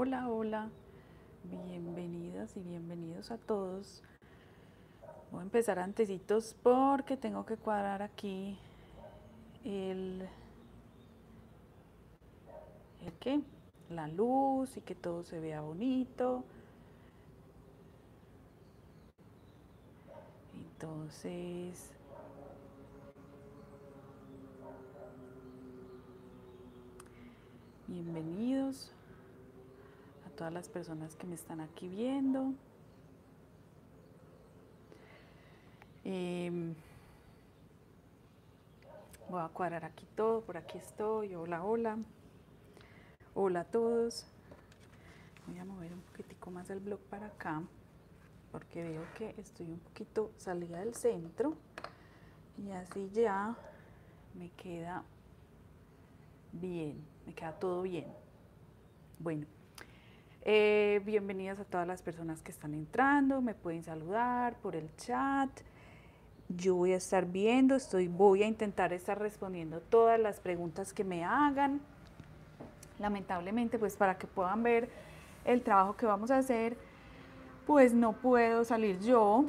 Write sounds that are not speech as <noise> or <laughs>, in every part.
Hola, hola, bienvenidas y bienvenidos a todos. Voy a empezar antesitos porque tengo que cuadrar aquí el... ¿El La luz y que todo se vea bonito. Entonces... Bienvenidos todas las personas que me están aquí viendo. Em, voy a cuadrar aquí todo, por aquí estoy. Hola, hola. Hola a todos. Voy a mover un poquitico más el blog para acá porque veo que estoy un poquito salida del centro y así ya me queda bien, me queda todo bien. Bueno, eh, bienvenidas a todas las personas que están entrando, me pueden saludar por el chat. Yo voy a estar viendo, estoy, voy a intentar estar respondiendo todas las preguntas que me hagan. Lamentablemente, pues para que puedan ver el trabajo que vamos a hacer, pues no puedo salir yo,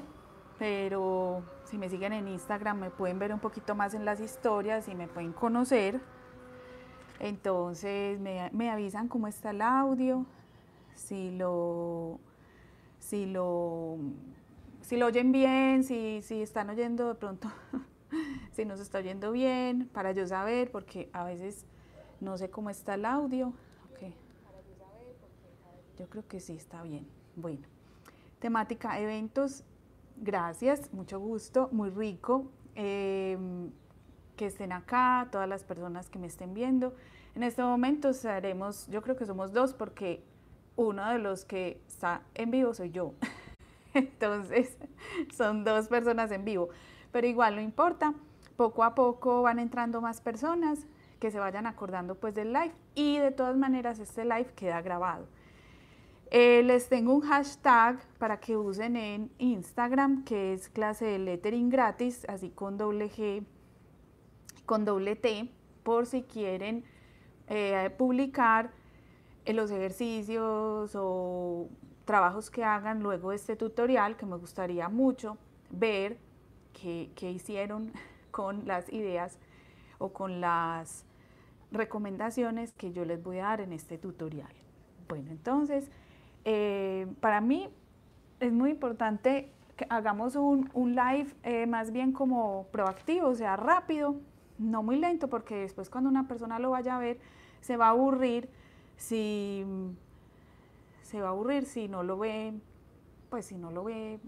pero si me siguen en Instagram me pueden ver un poquito más en las historias y me pueden conocer. Entonces me avisan cómo está el audio, si lo, si lo, si lo oyen bien, si, si están oyendo de pronto, <laughs> si nos está oyendo bien, para yo saber, porque a veces no sé cómo está el audio. Yo creo que sí está bien. Bueno, temática eventos, gracias, mucho gusto, muy rico. Em, que estén acá, todas las personas que me estén viendo. En este momento seremos, yo creo que somos dos porque uno de los que está en vivo soy yo. <laughs> Entonces, son dos personas en vivo. Pero igual no importa, poco a poco van entrando más personas que se vayan acordando pues del live y de todas maneras este live queda grabado. Eh, les tengo un hashtag para que usen en Instagram que es clase de lettering gratis, así con doble G, con doble T, por si quieren eh, publicar en los ejercicios o trabajos que hagan luego de este tutorial, que me gustaría mucho ver qué, hicieron <laughs> con las ideas o con las recomendaciones que yo les voy a dar en este tutorial. Bueno, entonces, eh, para mí es muy importante que hagamos un, live eh, más bien como proactivo, o sea, rápido, no muy lento, porque después cuando una persona lo vaya a ver, se va a aburrir si se va a aburrir, si no lo ve, pues si no lo ve,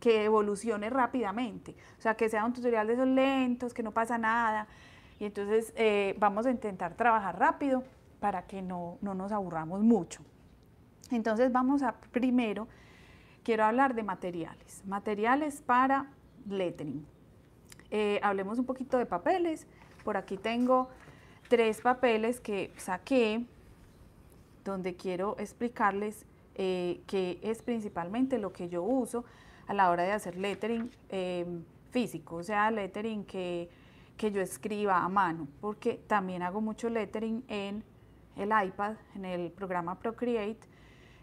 que evolucione rápidamente. O sea, que sea un tutorial de esos lentos, que no pasa nada. Y entonces eh, vamos a intentar trabajar rápido para que no, no nos aburramos mucho. Entonces vamos a primero, quiero hablar de materiales. Materiales para lettering. Eh, hablemos un poquito de papeles. Por aquí tengo tres papeles que saqué donde quiero explicarles eh, qué es principalmente lo que yo uso a la hora de hacer lettering em, físico, o sea, lettering que, que yo escriba a mano, porque también hago mucho lettering en el iPad, en el programa Procreate,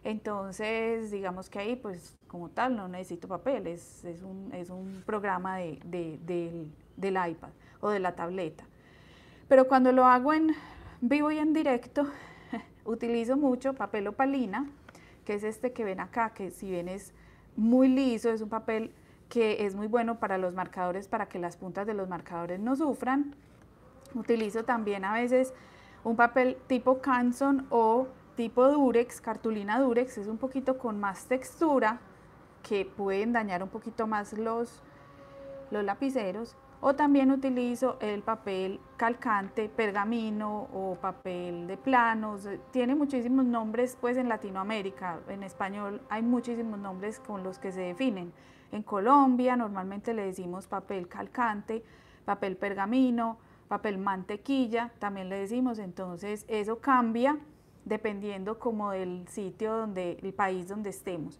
entonces, digamos que ahí, pues como tal, no necesito papel, es, es, un, es un, programa del, del iPad o de la tableta. Pero cuando lo hago en vivo y en directo, Utilizo mucho papel opalina, que es este que ven acá, que si bien es muy liso, es un papel que es muy bueno para los marcadores, para que las puntas de los marcadores no sufran. Utilizo también a veces un papel tipo Canson o tipo Durex, cartulina Durex, es un poquito con más textura, que pueden dañar un poquito más los, los lapiceros. O también utilizo el papel calcante, pergamino o papel de planos. Tiene muchísimos nombres pues en Latinoamérica. En español hay muchísimos nombres con los que se definen. En Colombia normalmente le decimos papel calcante, papel pergamino, papel mantequilla, también le decimos. Entonces eso cambia dependiendo como del sitio donde, el país donde estemos.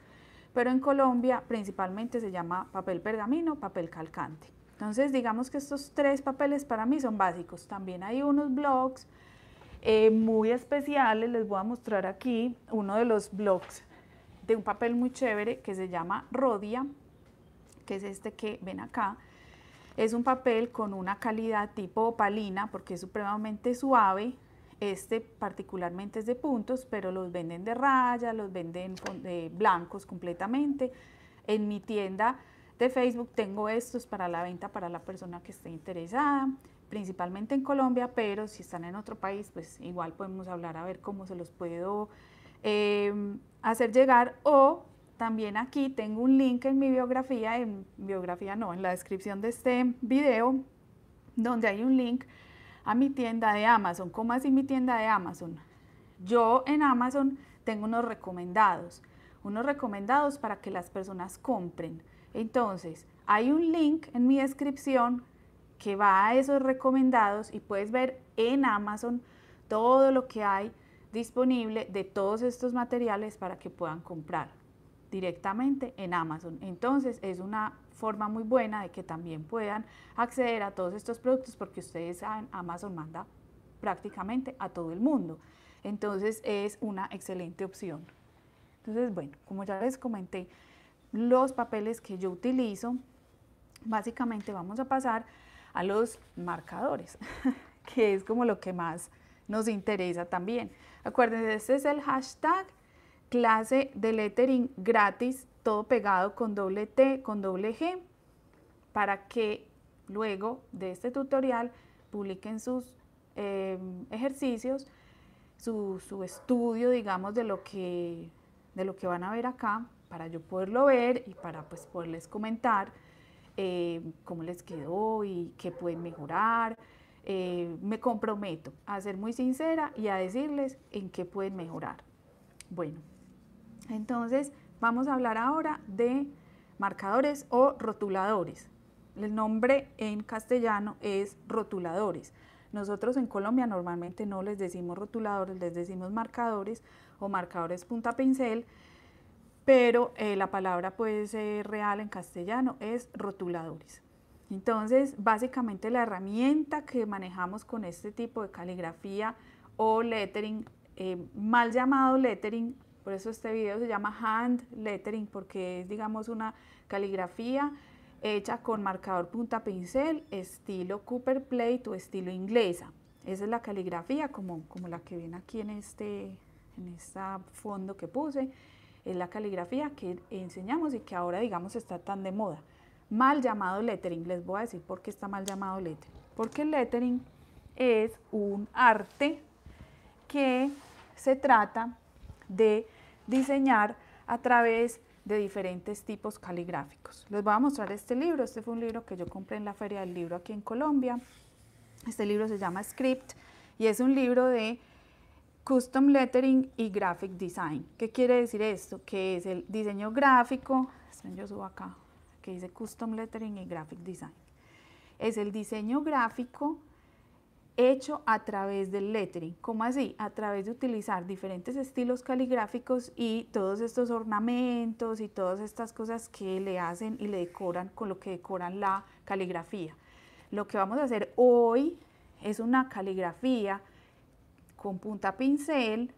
Pero en Colombia principalmente se llama papel pergamino, papel calcante. Entonces, digamos que estos tres papeles para mí son básicos. También hay unos blogs eh, muy especiales, les voy a mostrar aquí uno de los blogs de un papel muy chévere que se llama Rodia, que es este que ven acá. Es un papel con una calidad tipo opalina porque es supremamente suave. Este particularmente es de puntos, pero los venden de raya, los venden de blancos completamente. En mi tienda de Facebook, tengo estos para la venta para la persona que esté interesada, principalmente en Colombia, pero si están en otro país, pues igual podemos hablar a ver cómo se los puedo em, hacer llegar o también aquí tengo un link en mi biografía, en biografía no, en la descripción de este video, donde hay un link a mi tienda de Amazon. ¿Cómo así mi tienda de Amazon? Yo en Amazon tengo unos recomendados, unos recomendados para que las personas compren. Entonces, hay un link en mi descripción que va a esos recomendados y puedes ver en Amazon todo lo que hay disponible de todos estos materiales para que puedan comprar directamente en Amazon. Entonces es una forma muy buena de que también puedan acceder a todos estos productos porque ustedes saben, Amazon manda prácticamente a todo el mundo. Entonces es una excelente opción. Entonces, bueno, como ya les comenté, los papeles que yo utilizo, básicamente vamos a pasar a los marcadores, <laughs> que es como lo que más nos interesa también. Acuérdense, este es el hashtag clase de lettering gratis, todo pegado con doble T, con doble G, para que luego de este tutorial publiquen sus em, ejercicios, su, estudio, digamos, de de lo que van a ver acá para yo poderlo ver y para pues poderles comentar eh, cómo les quedó y qué pueden mejorar. Eh, me comprometo a ser muy sincera y a decirles en qué pueden mejorar. Bueno, entonces vamos a hablar ahora de marcadores o rotuladores. El nombre en castellano es rotuladores. Nosotros en Colombia normalmente no les decimos rotuladores, les decimos marcadores o marcadores punta pincel pero eh, la palabra puede ser real en castellano es rotuladores. Entonces, básicamente la herramienta que manejamos con este tipo de caligrafía o lettering, eh, mal llamado lettering, por eso este video se llama hand lettering, porque es digamos una caligrafía hecha con marcador punta pincel, estilo Cooper Plate o estilo inglesa. Esa es la caligrafía como, como la que ven aquí en este, en este fondo que puse es la caligrafía que enseñamos y que ahora, digamos, está tan de moda. Mal llamado lettering, les voy a decir por qué está mal llamado lettering. Porque el lettering es un arte que se trata de diseñar a través de diferentes tipos caligráficos. Les voy a mostrar este libro. Este fue un libro que yo compré en la Feria del Libro aquí en Colombia. Este libro se llama Script y es un libro de Custom Lettering y Graphic Design. ¿Qué quiere decir esto? Que es el diseño gráfico, yo subo acá, que dice Custom Lettering y Graphic Design. Es el diseño gráfico hecho a través del lettering. ¿Cómo así? A través de utilizar diferentes estilos caligráficos y todos estos ornamentos y todas estas cosas que le hacen y le decoran con lo que decoran la caligrafía. Lo que vamos a hacer hoy es una caligrafía con punta pincel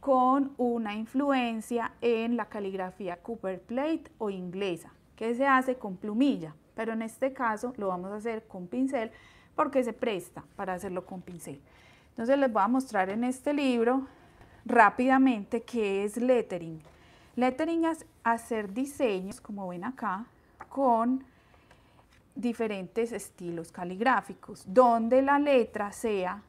con una influencia en la caligrafía Cooper Plate o inglesa, que se hace con plumilla, pero en este caso lo vamos a hacer con pincel porque se presta para hacerlo con pincel. Entonces les voy a mostrar en este libro rápidamente qué es lettering. Lettering es hacer diseños, como ven acá, con diferentes estilos caligráficos, donde la letra sea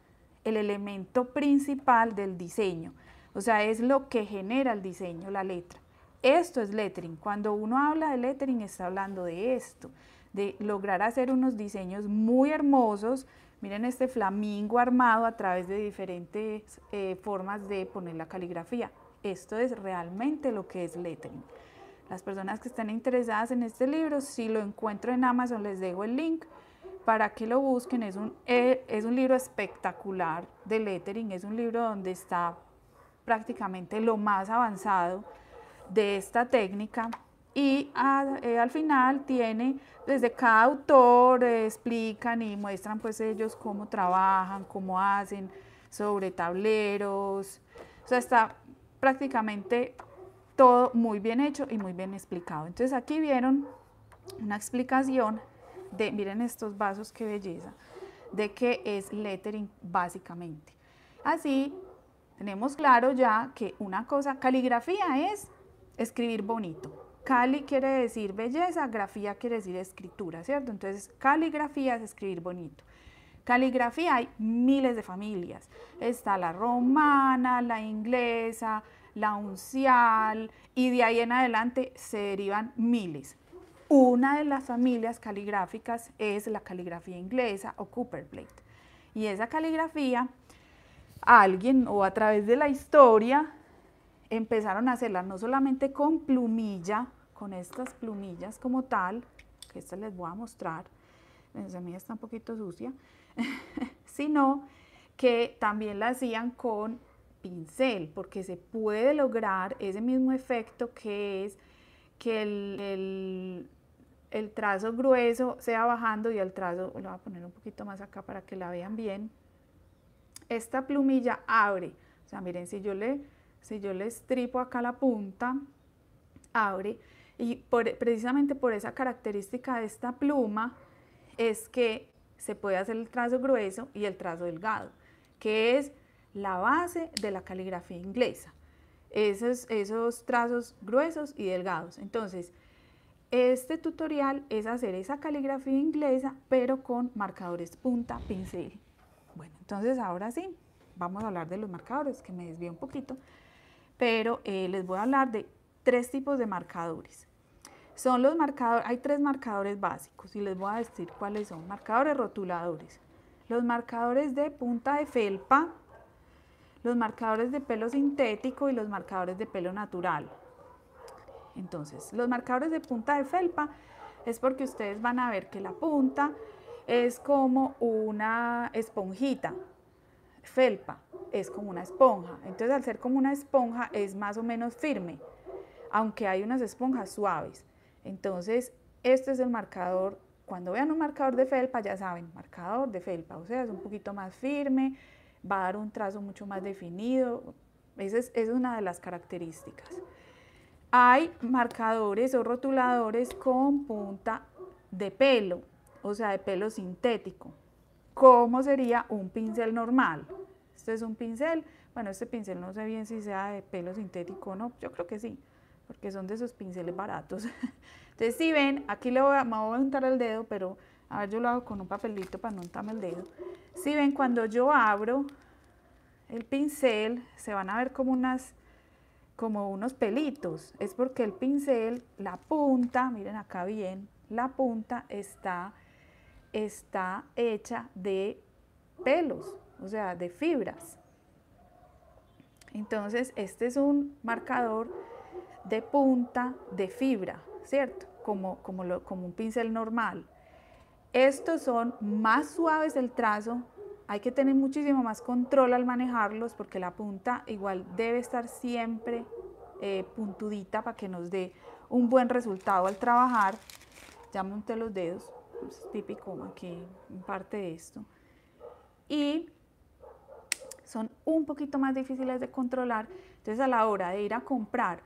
el elemento principal del diseño. O sea, es lo que genera el diseño, la letra. Esto es lettering. Cuando uno habla de lettering está hablando de esto, de lograr hacer unos diseños muy hermosos. Miren este flamingo armado a través de diferentes eh, formas de poner la caligrafía. Esto es realmente lo que es lettering. Las personas que estén interesadas en este libro, si lo encuentro en Amazon, les dejo el link para que lo busquen. Es un, eh, es un libro espectacular de lettering, es un libro donde está prácticamente lo más avanzado de esta técnica y ah, eh, al final tiene desde cada autor eh, explican y muestran pues ellos cómo trabajan, cómo hacen sobre tableros, o sea está prácticamente todo muy bien hecho y muy bien explicado. Entonces aquí vieron una explicación miren estos vasos, qué belleza, de que es lettering básicamente. Así tenemos claro ya que una cosa, caligrafía es escribir bonito. Cali quiere decir belleza, grafía quiere decir escritura, ¿cierto? Entonces, caligrafía es escribir bonito. Caligrafía hay miles de familias. Está la romana, la inglesa, la uncial, y de ahí en adelante se derivan miles. Una de las familias caligráficas es la caligrafía inglesa o Cooper Plate Y esa caligrafía, alguien o a través de la historia, empezaron a hacerla no solamente con plumilla, con estas plumillas como tal, que esto les voy a mostrar, mía está un poquito sucia, <laughs> sino que también la hacían con pincel, porque se puede lograr ese mismo efecto que es que el, el trazo grueso sea bajando y el trazo, lo voy a poner un poquito más acá para que la vean bien. Esta plumilla abre, o sea, miren, si yo le, si yo le estripo acá la punta, abre. Y precisamente por esa característica de esta pluma es que se puede hacer el trazo grueso y el trazo delgado, que es la base de la caligrafía inglesa. Esos, esos trazos gruesos y delgados. Entonces, este tutorial es hacer esa caligrafía inglesa, pero con marcadores punta, pincel. Bueno, entonces ahora sí, vamos a hablar de los marcadores, que me desvío un poquito, pero eh, les voy a hablar de tres tipos de marcadores. Son los marcadores, hay tres marcadores básicos y les voy a decir cuáles son. Marcadores rotuladores, los marcadores de punta de felpa, los marcadores de pelo sintético y los marcadores de pelo natural. Entonces, los marcadores de punta de felpa es porque ustedes van a ver que la punta es como una esponjita, felpa es como una esponja. Entonces, al ser como una esponja es más o menos firme, aunque hay unas esponjas suaves. Entonces, este es el marcador. Cuando vean un marcador de felpa, ya saben, marcador de felpa, o sea, es un poquito más firme, va a dar un trazo mucho más definido. Esa es, es una de las características hay marcadores o rotuladores con punta de pelo, o sea, de pelo sintético. ¿Cómo sería un pincel normal? Este es un pincel, bueno, este pincel no sé bien si sea de pelo sintético o no, yo creo que sí, porque son de esos pinceles baratos. <laughs> Entonces, si ven, aquí le voy a, me voy a untar el dedo, pero a ver, yo lo hago con un papelito para no untarme el dedo. Si ven, cuando yo abro el pincel, se van a ver como unas como unos pelitos. Es porque el pincel, la punta, miren acá bien, la punta está, está hecha de pelos, o sea, de fibras. Entonces, este es un marcador de punta de fibra, ¿cierto? Como, como, como un pincel normal. Estos son más suaves el trazo hay que tener muchísimo más control al manejarlos porque la punta igual debe estar siempre eh, puntudita para que nos dé un buen resultado al trabajar. Ya monté los dedos, pues, es típico aquí en parte de esto. Y son un poquito más difíciles de controlar. Entonces a la hora de ir a comprar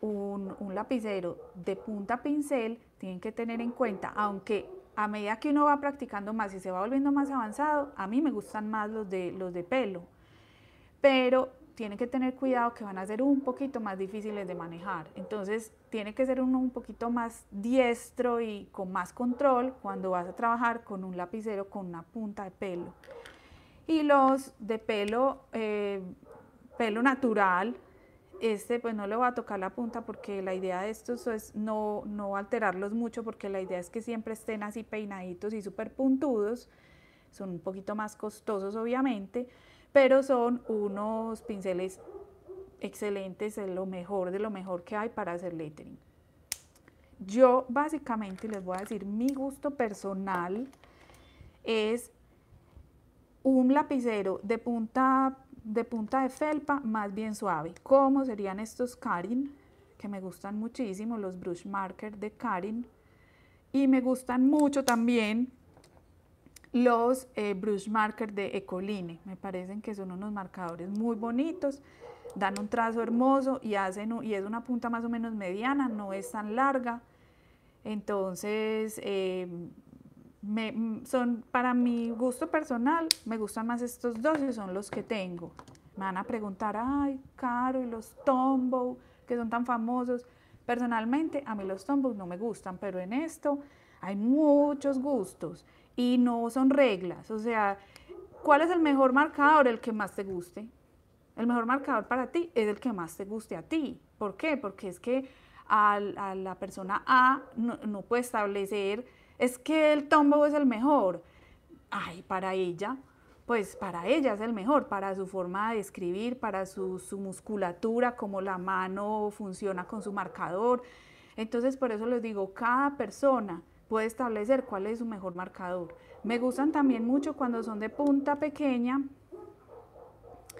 un, un lapicero de punta pincel, tienen que tener en cuenta, aunque a medida que uno va practicando más y se va volviendo más avanzado, a mí me gustan más los de, los de pelo. Pero tiene que tener cuidado que van a ser un poquito más difíciles de manejar. Entonces, tiene que ser uno un poquito más diestro y con más control cuando vas a trabajar con un lapicero con una punta de pelo. Y los de pelo, eh, pelo natural, este pues no le voy a tocar la punta porque la idea de estos es no, no alterarlos mucho porque la idea es que siempre estén así peinaditos y súper puntudos. Son un poquito más costosos obviamente, pero son unos pinceles excelentes, es lo mejor de lo mejor que hay para hacer lettering. Yo básicamente les voy a decir mi gusto personal es un lapicero de punta de punta de felpa más bien suave. como serían estos Karin? Que me gustan muchísimo, los brush marker de Karin. Y me gustan mucho también los eh, brush marker de Ecoline. Me parecen que son unos marcadores muy bonitos, dan un trazo hermoso y, hacen, y es una punta más o menos mediana, no es tan larga. Entonces, em, Mm, son, para mi gusto personal, me gustan más estos dos y son los que tengo. Me van a preguntar, ay, Caro, y los Tombow, que son tan famosos. Personalmente, a mí los Tombow no me gustan, pero en esto hay muchos gustos y no son reglas. O sea, ¿cuál es el mejor marcador? El que más te guste. El mejor marcador para ti es el que más te guste a ti. ¿Por qué? Porque es que a, la persona A no puede establecer es que el Tombow es el mejor. Ay, para ella, pues para ella es el mejor, para su forma de escribir, para su, musculatura, cómo la mano funciona con su marcador. Entonces, por eso les digo, cada persona puede establecer cuál es su mejor marcador. Me gustan también mucho cuando son de punta pequeña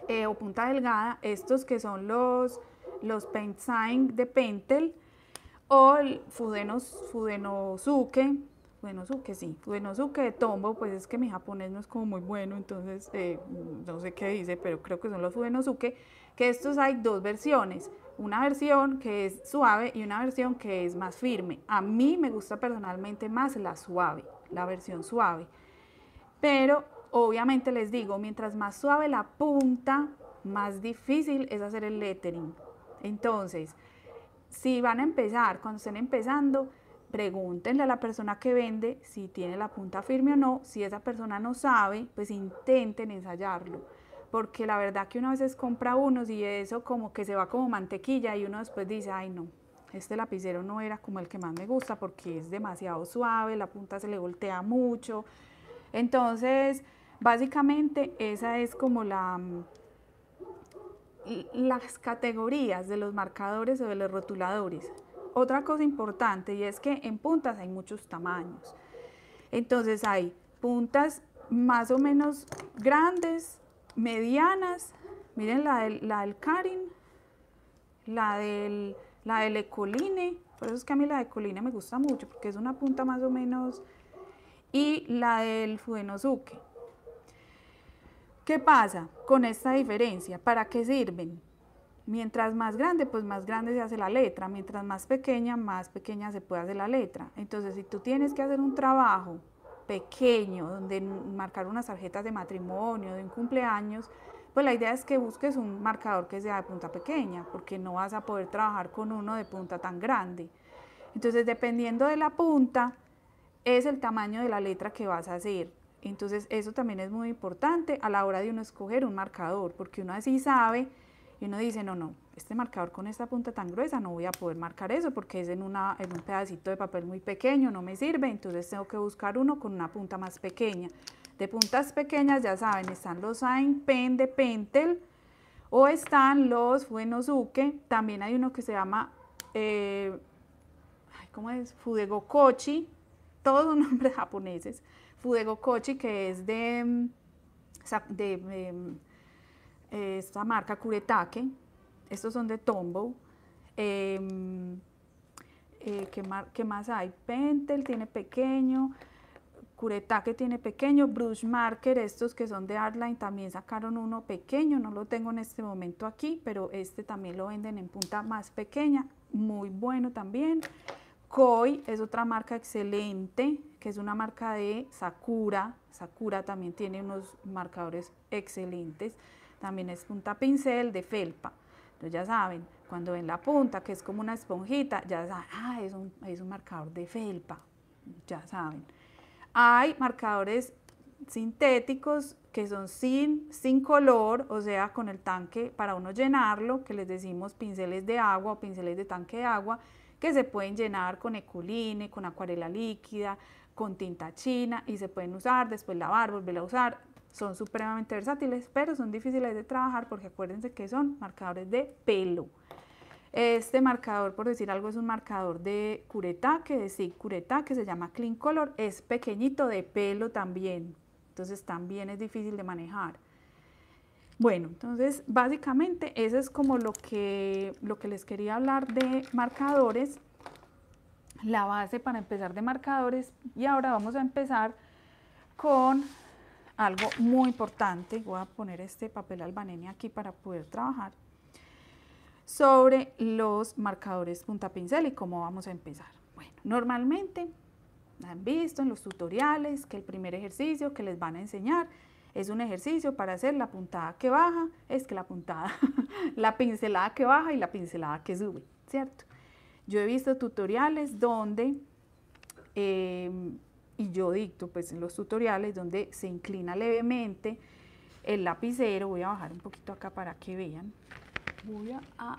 eh, o punta delgada, estos que son los, los Paint de Pentel o el Fudenosuke, Uenosuke, sí. Uenosuke de Tombo, pues es que mi japonés no es como muy bueno, entonces eh, no sé qué dice, pero creo que son los Uenosuke, que estos hay dos versiones. Una versión que es suave y una versión que es más firme. A mí me gusta personalmente más la suave, la versión suave. Pero obviamente les digo, mientras más suave la punta, más difícil es hacer el lettering. Entonces, si van a empezar, cuando estén empezando, pregúntenle a la persona que vende si tiene la punta firme o no. Si esa persona no sabe, pues intenten ensayarlo. Porque la verdad que uno a veces compra unos y eso como que se va como mantequilla y uno después dice, ay no, este lapicero no era como el que más me gusta porque es demasiado suave, la punta se le voltea mucho. Entonces, básicamente esa es como la, mm, las categorías de los marcadores o de los rotuladores otra cosa importante y es que en puntas hay muchos tamaños. Entonces hay puntas más o menos grandes, medianas, miren la del, la del Karin, la del, la Ecoline, por eso es que a mí la de Ecoline me gusta mucho porque es una punta más o menos, y la del Fudenosuke. ¿Qué pasa con esta diferencia? ¿Para qué sirven? Mientras más grande, pues más grande se hace la letra. Mientras más pequeña, más pequeña se puede hacer la letra. Entonces, si tú tienes que hacer un trabajo pequeño, donde marcar unas tarjetas de matrimonio, de un cumpleaños, pues la idea es que busques un marcador que sea de punta pequeña, porque no vas a poder trabajar con uno de punta tan grande. Entonces, dependiendo de la punta, es el tamaño de la letra que vas a hacer. Entonces, eso también es muy importante a la hora de uno escoger un marcador, porque uno así sabe y uno dice, no, no, este marcador con esta punta tan gruesa no voy a poder marcar eso porque es en, una, un pedacito de papel muy pequeño, no me sirve, entonces tengo que buscar uno con una punta más pequeña. De puntas pequeñas, ya saben, están los Ein Pen de Pentel o están los Fuenosuke, también hay uno que se llama, eh, ¿cómo es? Fudegokochi, todos son <laughs> nombres japoneses, Fudegokochi que es de mm, em, esta marca Curetaque, estos son de Tombow. Em, eh, ¿qué, más hay? Pentel tiene pequeño, Curetaque tiene pequeño, Brush Marker, estos que son de Artline también sacaron uno pequeño, no lo tengo en este momento aquí, pero este también lo venden en punta más pequeña, muy bueno también. Koi es otra marca excelente, que es una marca de Sakura. Sakura también tiene unos marcadores excelentes. También es punta pincel de felpa. Entonces ya saben, cuando ven la punta, que es como una esponjita, ya saben, ah, es un, marcador de felpa. Ya saben. Hay marcadores sintéticos que son sin, sin color, o sea, con el tanque para uno llenarlo, que les decimos pinceles de agua o pinceles de tanque de agua, que se pueden llenar con eculine, con acuarela líquida, con tinta china y se pueden usar, después lavar, volver a usar, son supremamente versátiles, pero son difíciles de trabajar porque acuérdense que son marcadores de pelo. Este marcador, por decir algo, es un marcador de cureta, que de cureta, que se llama Clean Color, es pequeñito de pelo también, entonces también es difícil de manejar. Bueno, entonces básicamente eso es como lo que, lo que les quería hablar de marcadores, la base para empezar de marcadores y ahora vamos a empezar con algo muy importante, voy a poner este papel albanene aquí para poder trabajar, sobre los marcadores punta pincel y cómo vamos a empezar. Bueno, normalmente han visto en los tutoriales que el primer ejercicio que les van a enseñar es un ejercicio para hacer la puntada que baja, es que la puntada, <laughs> la pincelada que baja y la pincelada que sube, ¿cierto? Yo he visto tutoriales donde eh, y yo dicto pues en los tutoriales donde se inclina levemente el lapicero, voy a bajar un poquito acá para que vean, voy a,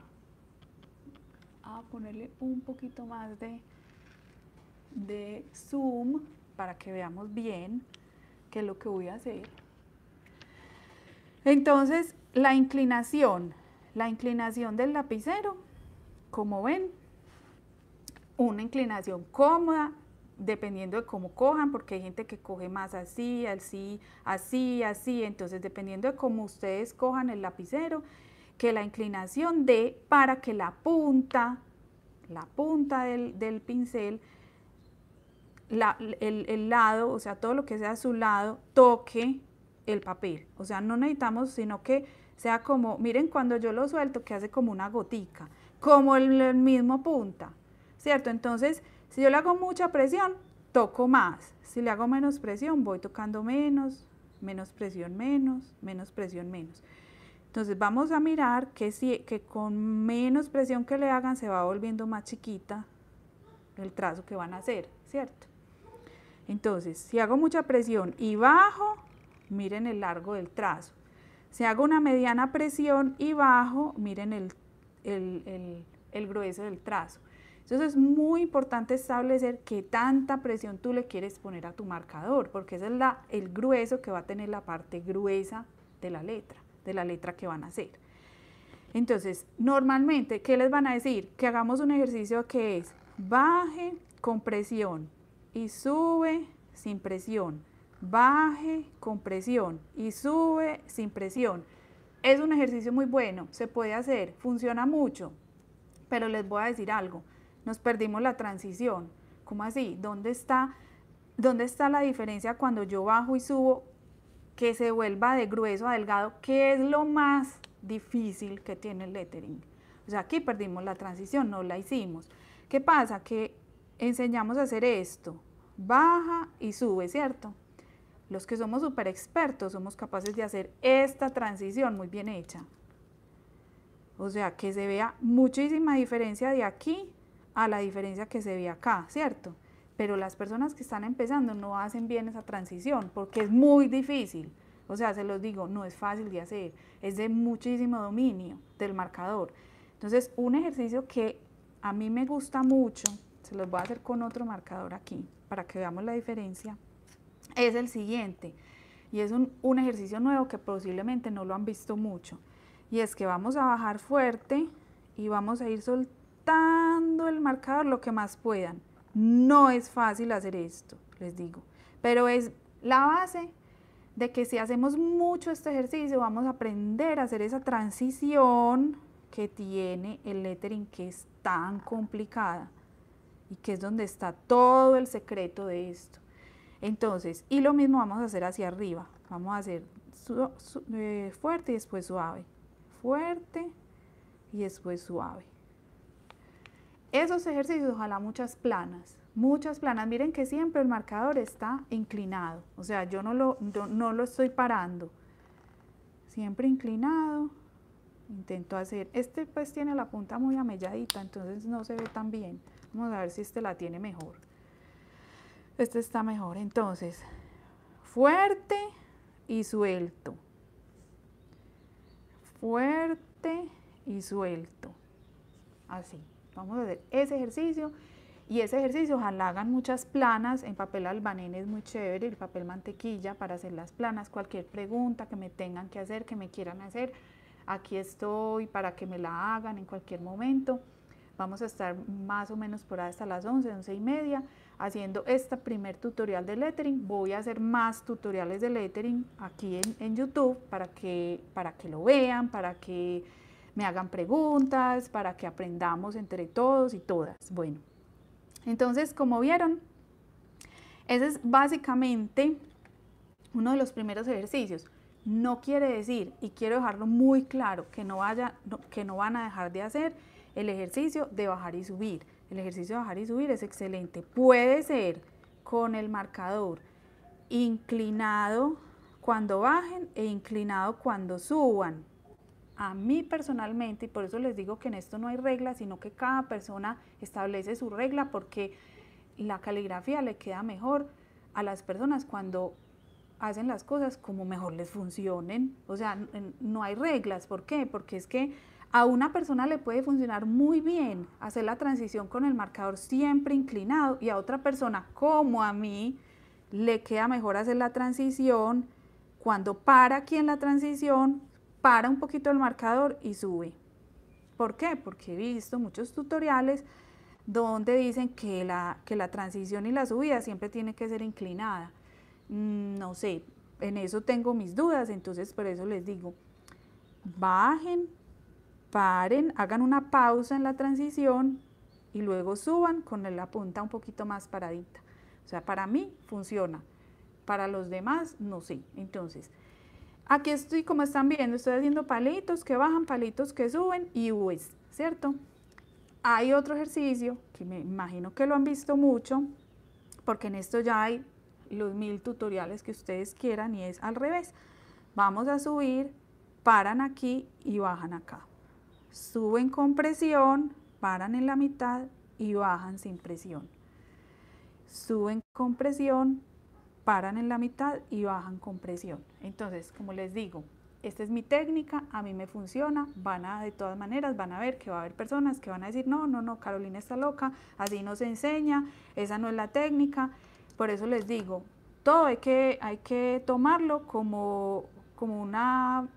ponerle un poquito más de, de zoom para que veamos bien qué es lo que voy a hacer. Entonces la inclinación, la inclinación del lapicero, como ven, una inclinación cómoda, dependiendo de cómo cojan, porque hay gente que coge más así, así, así, así, entonces dependiendo de cómo ustedes cojan el lapicero, que la inclinación dé para que la punta, la punta del, pincel, el, lado, o sea, todo lo que sea a su lado, toque el papel. O sea, no necesitamos, sino que sea como, miren cuando yo lo suelto, que hace como una gotica, como el mismo punta, ¿cierto? Entonces, si yo le hago mucha presión, toco más. Si le hago menos presión, voy tocando menos, menos presión, menos, menos presión, menos. Entonces vamos a mirar que, si, que con menos presión que le hagan se va volviendo más chiquita el trazo que van a hacer, ¿cierto? Entonces, si hago mucha presión y bajo, miren el largo del trazo. Si hago una mediana presión y bajo, miren el, el grueso del trazo. Entonces es muy importante establecer qué tanta presión tú le quieres poner a tu marcador, porque ese es el grueso que va a tener la parte gruesa de la letra, de la letra que van a hacer. Entonces, normalmente, ¿qué les van a decir? Que hagamos un ejercicio que es baje con presión y sube sin presión. Baje con presión y sube sin presión. Es un ejercicio muy bueno, se puede hacer, funciona mucho, pero les voy a decir algo nos perdimos la transición. ¿Cómo así? ¿Dónde está, dónde está la diferencia cuando yo bajo y subo? Que se vuelva de grueso a delgado, qué es lo más difícil que tiene el lettering. O sea, aquí perdimos la transición, no la hicimos. ¿Qué pasa? Que enseñamos a hacer esto, baja y sube, ¿cierto? Los que somos súper expertos somos capaces de hacer esta transición muy bien hecha. O sea, que se vea muchísima diferencia de aquí a la diferencia que se ve acá, ¿cierto? Pero las personas que están empezando no hacen bien esa transición porque es muy difícil. O sea, se los digo, no es fácil de hacer, es de muchísimo dominio del marcador. Entonces, un ejercicio que a mí me gusta mucho, se los voy a hacer con otro marcador aquí para que veamos la diferencia, es el siguiente. Y es un, un ejercicio nuevo que posiblemente no lo han visto mucho. Y es que vamos a bajar fuerte y vamos a ir soltando el marcador lo que más puedan. No es fácil hacer esto, les digo, pero es la base de que si hacemos mucho este ejercicio vamos a aprender a hacer esa transición que tiene el lettering que es tan complicada y que es donde está todo el secreto de esto. Entonces, y lo mismo vamos a hacer hacia arriba. Vamos a hacer eh, fuerte y después suave. Fuerte y después suave. Esos ejercicios, ojalá muchas planas, muchas planas. Miren que siempre el marcador está inclinado, o sea, yo no lo, no, lo estoy parando. Siempre inclinado, intento hacer. Este pues tiene la punta muy amelladita, entonces no se ve tan bien. Vamos a ver si este la tiene mejor. Este está mejor, entonces, fuerte y suelto. Fuerte y suelto. Así. Vamos a hacer ese ejercicio y ese ejercicio ojalá hagan muchas planas, en papel albanén es muy chévere, el papel mantequilla para hacer las planas, cualquier pregunta que me tengan que hacer, que me quieran hacer, aquí estoy para que me la hagan en cualquier momento. Vamos a estar más o menos por ahí hasta las 11, 11 y media haciendo este primer tutorial de lettering. Voy a hacer más tutoriales de lettering aquí en, en YouTube para que, para que lo vean, para que me hagan preguntas, para que aprendamos entre todos y todas. Bueno, entonces, como vieron, ese es básicamente uno de los primeros ejercicios. No quiere decir, y quiero dejarlo muy claro, que no, que no van a dejar de hacer el ejercicio de bajar y subir. El ejercicio de bajar y subir es excelente. Puede ser con el marcador inclinado cuando bajen e inclinado cuando suban a mí personalmente, y por eso les digo que en esto no hay reglas, sino que cada persona establece su regla porque la caligrafía le queda mejor a las personas cuando hacen las cosas como mejor les funcionen. O sea, no hay reglas. ¿Por qué? Porque es que a una persona le puede funcionar muy bien hacer la transición con el marcador siempre inclinado y a otra persona como a mí le queda mejor hacer la transición cuando para aquí la transición para un poquito el marcador y sube. ¿Por qué? Porque he visto muchos tutoriales donde dicen que la, que la transición y la subida siempre tiene que ser inclinada. Mm, no sé, en eso tengo mis dudas, entonces por eso les digo, bajen, paren, hagan una pausa en la transición y luego suban con la punta un poquito más paradita. O sea, para mí funciona, para los demás no sé. Entonces, Aquí estoy, como están viendo, estoy haciendo palitos que bajan, palitos que suben y U's, pues, ¿cierto? Hay otro ejercicio que me imagino que lo han visto mucho, porque en esto ya hay los mil tutoriales que ustedes quieran y es al revés. Vamos a subir, paran aquí y bajan acá. Suben con presión, paran en la mitad y bajan sin presión. Suben con presión, paran en la mitad y bajan con presión. Entonces, como les digo, esta es mi técnica, a mí me funciona, van a de todas maneras, van a ver que va a haber personas que van a decir, no, no, no, Carolina está loca, así no se enseña, esa no es la técnica. Por eso les digo, todo hay que, hay que tomarlo como, como una,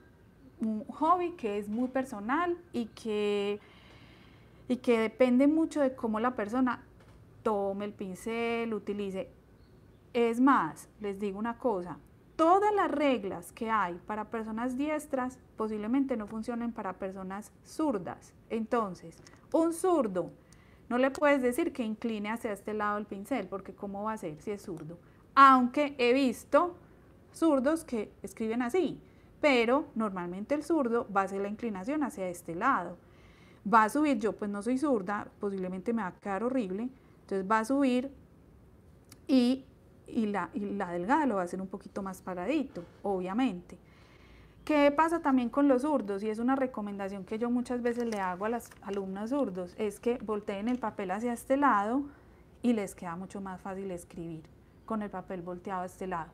un hobby que es muy personal y que, y que depende mucho de cómo la persona tome el pincel, utilice es más, les digo una cosa, todas las reglas que hay para personas diestras posiblemente no funcionen para personas zurdas. Entonces, un zurdo, no le puedes decir que incline hacia este lado el pincel, porque ¿cómo va a ser si es zurdo? Aunque he visto zurdos que escriben así, pero normalmente el zurdo va a hacer la inclinación hacia este lado. Va a subir, yo pues no soy zurda, posiblemente me va a quedar horrible, entonces va a subir y y la, la delgada lo va a hacer un poquito más paradito, obviamente. ¿Qué pasa también con los zurdos? Y es una recomendación que yo muchas veces le hago a las alumnas zurdos, es que volteen el papel hacia este lado y les queda mucho más fácil escribir con el papel volteado a este lado.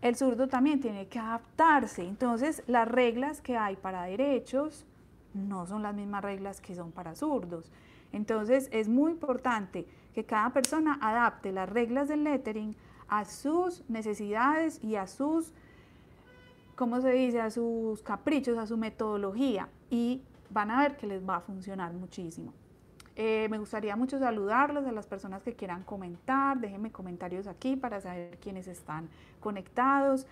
El zurdo también tiene que adaptarse, entonces las reglas que hay para derechos no son las mismas reglas que son para zurdos. Entonces es muy importante que cada persona adapte las reglas del lettering a sus necesidades y a sus, ¿cómo se dice?, a sus caprichos, a su metodología y van a ver que les va a funcionar muchísimo. Eh, me gustaría mucho saludarlos a las personas que quieran comentar, déjenme comentarios aquí para saber quiénes están conectados,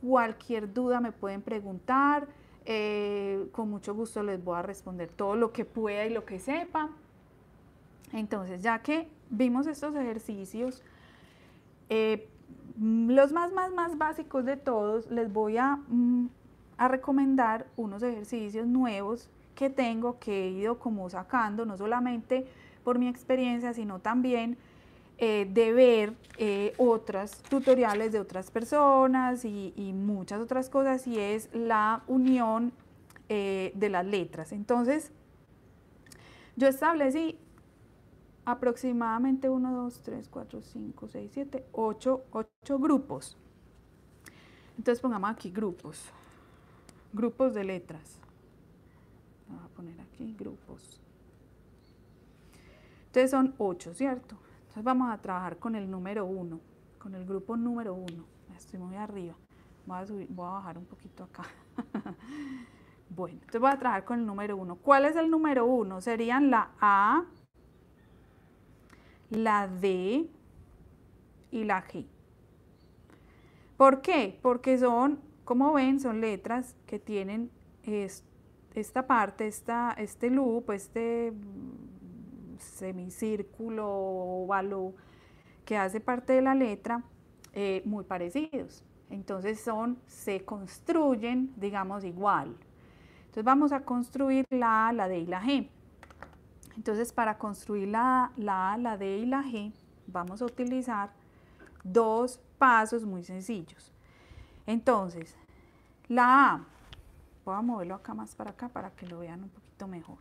cualquier duda me pueden preguntar. Eh, con mucho gusto les voy a responder todo lo que pueda y lo que sepa. Entonces, ya que vimos estos ejercicios, eh, mm, los más, más, más básicos de todos, les voy mm, a, recomendar unos ejercicios nuevos que tengo, que he ido como sacando, no solamente por mi experiencia, sino también eh, de ver eh, otras tutoriales de otras personas y, muchas otras cosas, y es la unión de las letras. Entonces, yo establecí aproximadamente 1, 2, 3, 4, 5, 6, 7, 8, 8 grupos. Entonces pongamos aquí grupos, grupos de letras. Vamos a poner aquí grupos. Entonces son 8, ¿cierto? Entonces vamos a trabajar con el número 1, con el grupo número 1. Estoy muy arriba. Voy a, voy a bajar un poquito acá. <laughs> bueno, entonces voy a trabajar con el número 1. ¿Cuál es el número 1? Serían la A, la D y la G. ¿Por qué? Porque son, como ven, son letras que tienen esta parte, este loop, este semicírculo ovalo, que hace parte de la letra, eh, muy parecidos. Entonces son, se construyen, digamos, igual. Entonces vamos a construir la A, la D y la G. Entonces, para construir la, A, la D y la G, vamos a utilizar dos pasos muy sencillos. Entonces, la A, voy a moverlo acá más para acá para que lo vean un poquito mejor.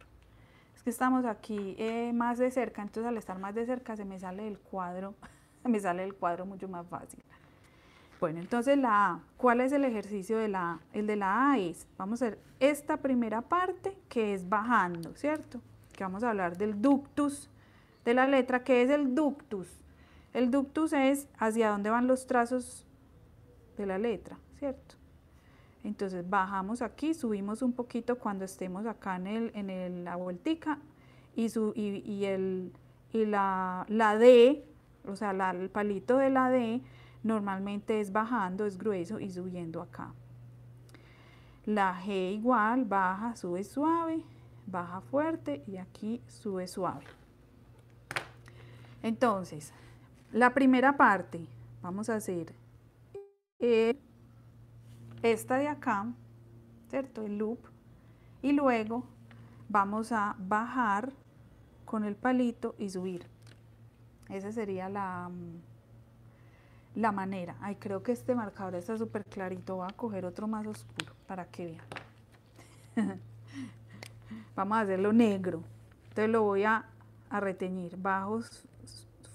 Es que estamos aquí eh, más de cerca, entonces al estar más de cerca se me sale el cuadro, <laughs> se me sale el cuadro mucho más fácil. Bueno, entonces la A, ¿cuál es el ejercicio de la A? El de la A es, vamos a hacer esta primera parte que es bajando, ¿cierto? que vamos a hablar del ductus de la letra. que es el ductus? El ductus es hacia dónde van los trazos de la letra, ¿cierto? Entonces bajamos aquí, subimos un poquito cuando estemos acá en, el, en la vueltica y, su, y, la, la, D, o sea, el palito de la D normalmente es bajando, es grueso y subiendo acá. La G igual, baja, sube suave baja fuerte y aquí sube suave. Entonces, la primera parte, vamos a hacer eh, esta de acá, ¿cierto? El loop. Y luego vamos a bajar con el palito y subir. Esa sería la, mm, la manera. Ay, creo que este marcador está súper clarito. Voy a coger otro más oscuro para que vean. <laughs> Vamos a hacerlo negro. Entonces lo voy a, a reteñir. Bajo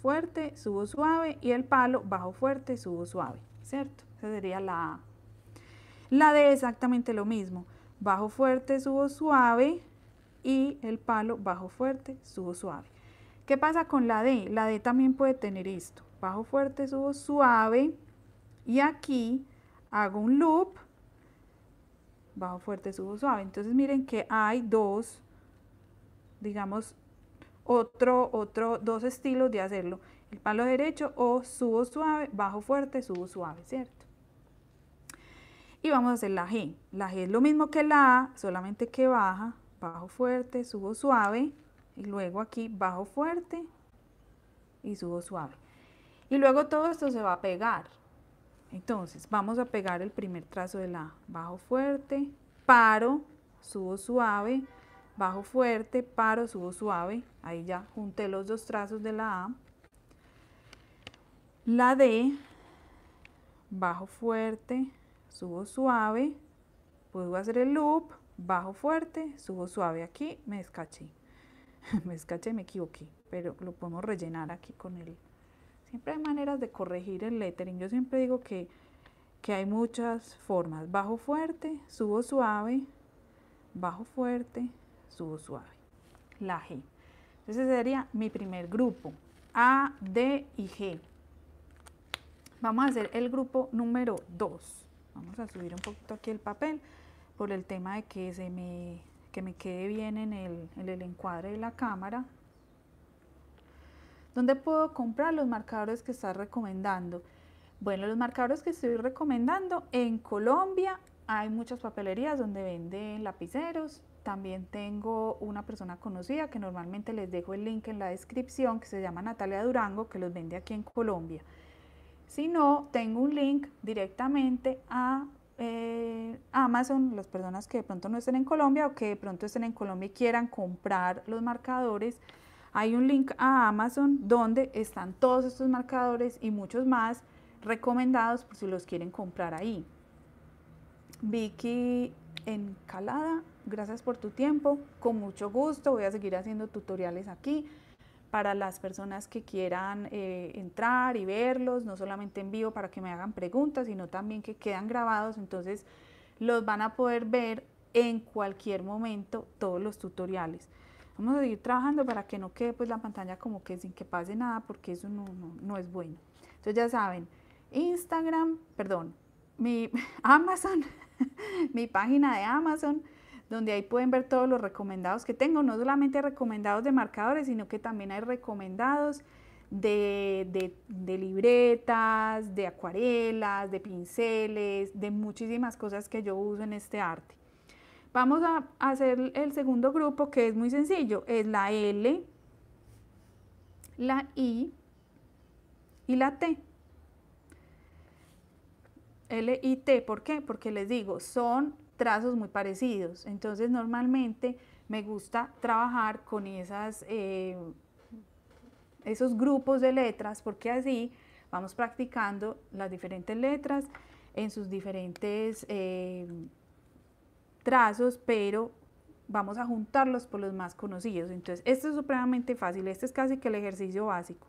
fuerte, subo suave y el palo bajo fuerte, subo suave, ¿cierto? Esa sería la A. La D exactamente lo mismo. Bajo fuerte, subo suave y el palo bajo fuerte, subo suave. ¿Qué pasa con la D? La D también puede tener esto. Bajo fuerte, subo suave y aquí hago un loop bajo fuerte, subo suave. Entonces miren que hay dos, digamos, otro, otro, dos estilos de hacerlo. El palo derecho o subo suave, bajo fuerte, subo suave, ¿cierto? Y vamos a hacer la G. La G es lo mismo que la A, solamente que baja, bajo fuerte, subo suave. Y luego aquí bajo fuerte y subo suave. Y luego todo esto se va a pegar. Entonces, vamos a pegar el primer trazo de la bajo fuerte, paro, subo suave, bajo fuerte, paro, subo suave. Ahí ya junté los dos trazos de la A. La D, bajo fuerte, subo suave, puedo hacer el loop, bajo fuerte, subo suave. Aquí me escaché, <laughs> me escaché, me equivoqué, pero lo podemos rellenar aquí con el Siempre hay maneras de corregir el lettering. Yo siempre digo que, hay muchas formas. Bajo fuerte, subo suave, bajo fuerte, subo suave. La G. ese sería mi primer grupo. A, D y G. Vamos a hacer el grupo número 2. Vamos a subir un poquito aquí el papel por el tema de que se me, quede bien en en el encuadre de la cámara. ¿Dónde puedo comprar los marcadores que estás recomendando? Bueno, los marcadores que estoy recomendando en Colombia hay muchas papelerías donde venden lapiceros. También tengo una persona conocida que normalmente les dejo el link en la descripción que se llama Natalia Durango que los vende aquí en Colombia. Si no, tengo un link directamente a eh, Amazon, las personas que de pronto no estén en Colombia o que de pronto estén en Colombia y quieran comprar los marcadores hay un link a Amazon donde están todos estos marcadores y muchos más recomendados por si los quieren comprar ahí. Vicky Encalada, gracias por tu tiempo. Con mucho gusto voy a seguir haciendo tutoriales aquí para las personas que quieran eh, entrar y verlos, no solamente en vivo para que me hagan preguntas, sino también que quedan grabados, entonces los van a poder ver en cualquier momento todos los tutoriales. Vamos a seguir trabajando para que no quede pues la pantalla como que sin que pase nada porque eso no, es bueno. Entonces ya saben, Instagram, perdón, mi <laughs> Amazon, <laughs> mi página de Amazon, donde ahí pueden ver todos los recomendados que tengo, no solamente recomendados de marcadores, sino que también hay recomendados de, de, libretas, de acuarelas, de pinceles, de muchísimas cosas que yo uso en este arte. Vamos a hacer el segundo grupo que es muy sencillo, es la L, la I y la T. L y T, ¿por qué? Porque les digo, son trazos muy parecidos. Entonces normalmente me gusta trabajar con esas, eh, esos grupos de letras porque así vamos practicando las diferentes letras en sus diferentes... Eh, trazos, pero vamos a juntarlos por los más conocidos. Entonces, esto es supremamente fácil, este es casi que el ejercicio básico.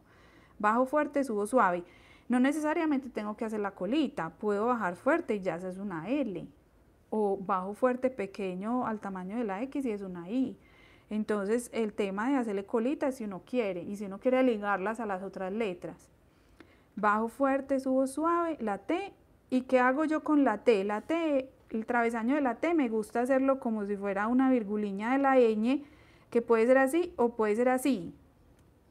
Bajo fuerte, subo suave. No necesariamente tengo que hacer la colita, puedo bajar fuerte y ya es una L. O bajo fuerte pequeño al tamaño de la X y es una I. Entonces, el tema de hacerle colita es si uno quiere y si uno quiere ligarlas a las otras letras. Bajo fuerte, subo suave, la T. ¿Y qué hago yo con la T? La T el travesaño de la T me gusta hacerlo como si fuera una virgulina de la ñ, que puede ser así o puede ser así.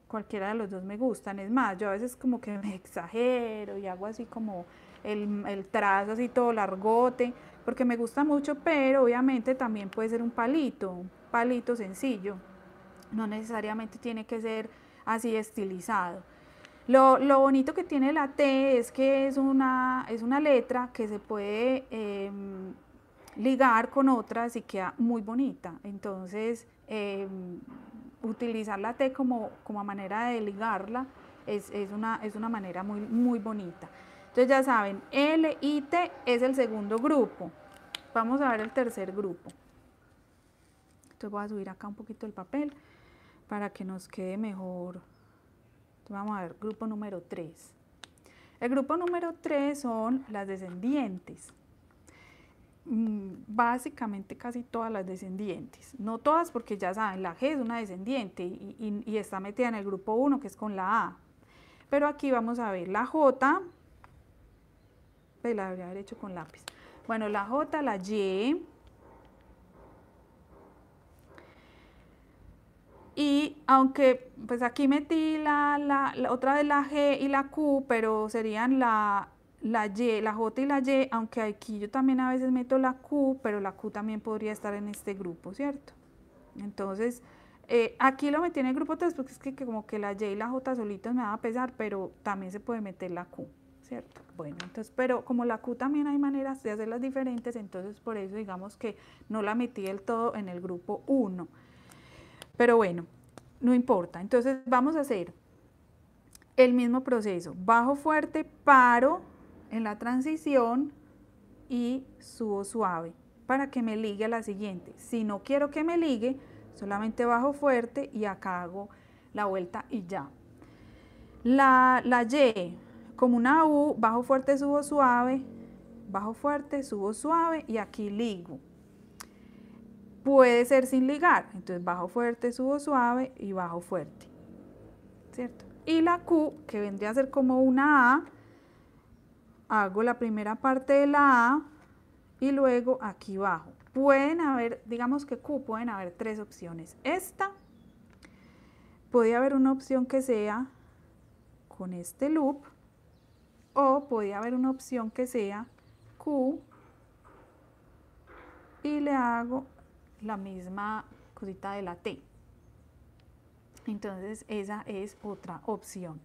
Cualquiera de los dos me gustan. Es más, yo a veces como que me exagero y hago así como el, el trazo así todo largote, porque me gusta mucho, pero obviamente también puede ser un palito, un palito sencillo. No necesariamente tiene que ser así estilizado. Lo, bonito que tiene la T es que es una, es una letra que se puede em, ligar con otras y queda muy bonita. Entonces, em, utilizar la T como, manera de ligarla es, una, manera muy, muy bonita. Entonces ya saben, L y T es el segundo grupo. Vamos a ver el tercer grupo. Entonces voy a subir acá un poquito el papel para que nos quede mejor Vamos a ver, grupo número 3. El grupo número 3 son las descendientes. Mm, básicamente casi todas las descendientes. No todas porque ya saben, la G es una descendiente y, está metida en el grupo 1 que es con la A. Pero aquí vamos a ver la J, pues la debería haber hecho con lápiz. Bueno, la J, la Y, Y aunque, pues aquí metí la, la, otra vez la G y la Q, pero serían la, Y, la J y la Y, aunque aquí yo también a veces meto la Q, pero la Q también podría estar en este grupo, ¿cierto? Entonces, eh, aquí lo metí en el grupo 3 porque es que, como que la Y y la J solitos me van a pesar, pero también se puede meter la Q, ¿cierto? Bueno, entonces, pero como la Q también hay maneras de hacerlas diferentes, entonces por eso digamos que no la metí del todo en el grupo 1. Pero bueno, no importa. Entonces vamos a hacer el mismo proceso. Bajo fuerte, paro en la transición y subo suave para que me ligue a la siguiente. Si no quiero que me ligue, solamente bajo fuerte y acá hago la vuelta y ya. La, la Y, como una U, bajo fuerte, subo suave, bajo fuerte, subo suave y aquí ligo. Puede ser sin ligar, entonces bajo fuerte, subo suave y bajo fuerte, ¿cierto? Y la Q, que vendría a ser como una A, hago la primera parte de la A y luego aquí bajo. Pueden haber, digamos que Q, pueden haber tres opciones. Esta, podría haber una opción que sea con este loop o podría haber una opción que sea Q y le hago la misma cosita de la T. Entonces esa es otra opción.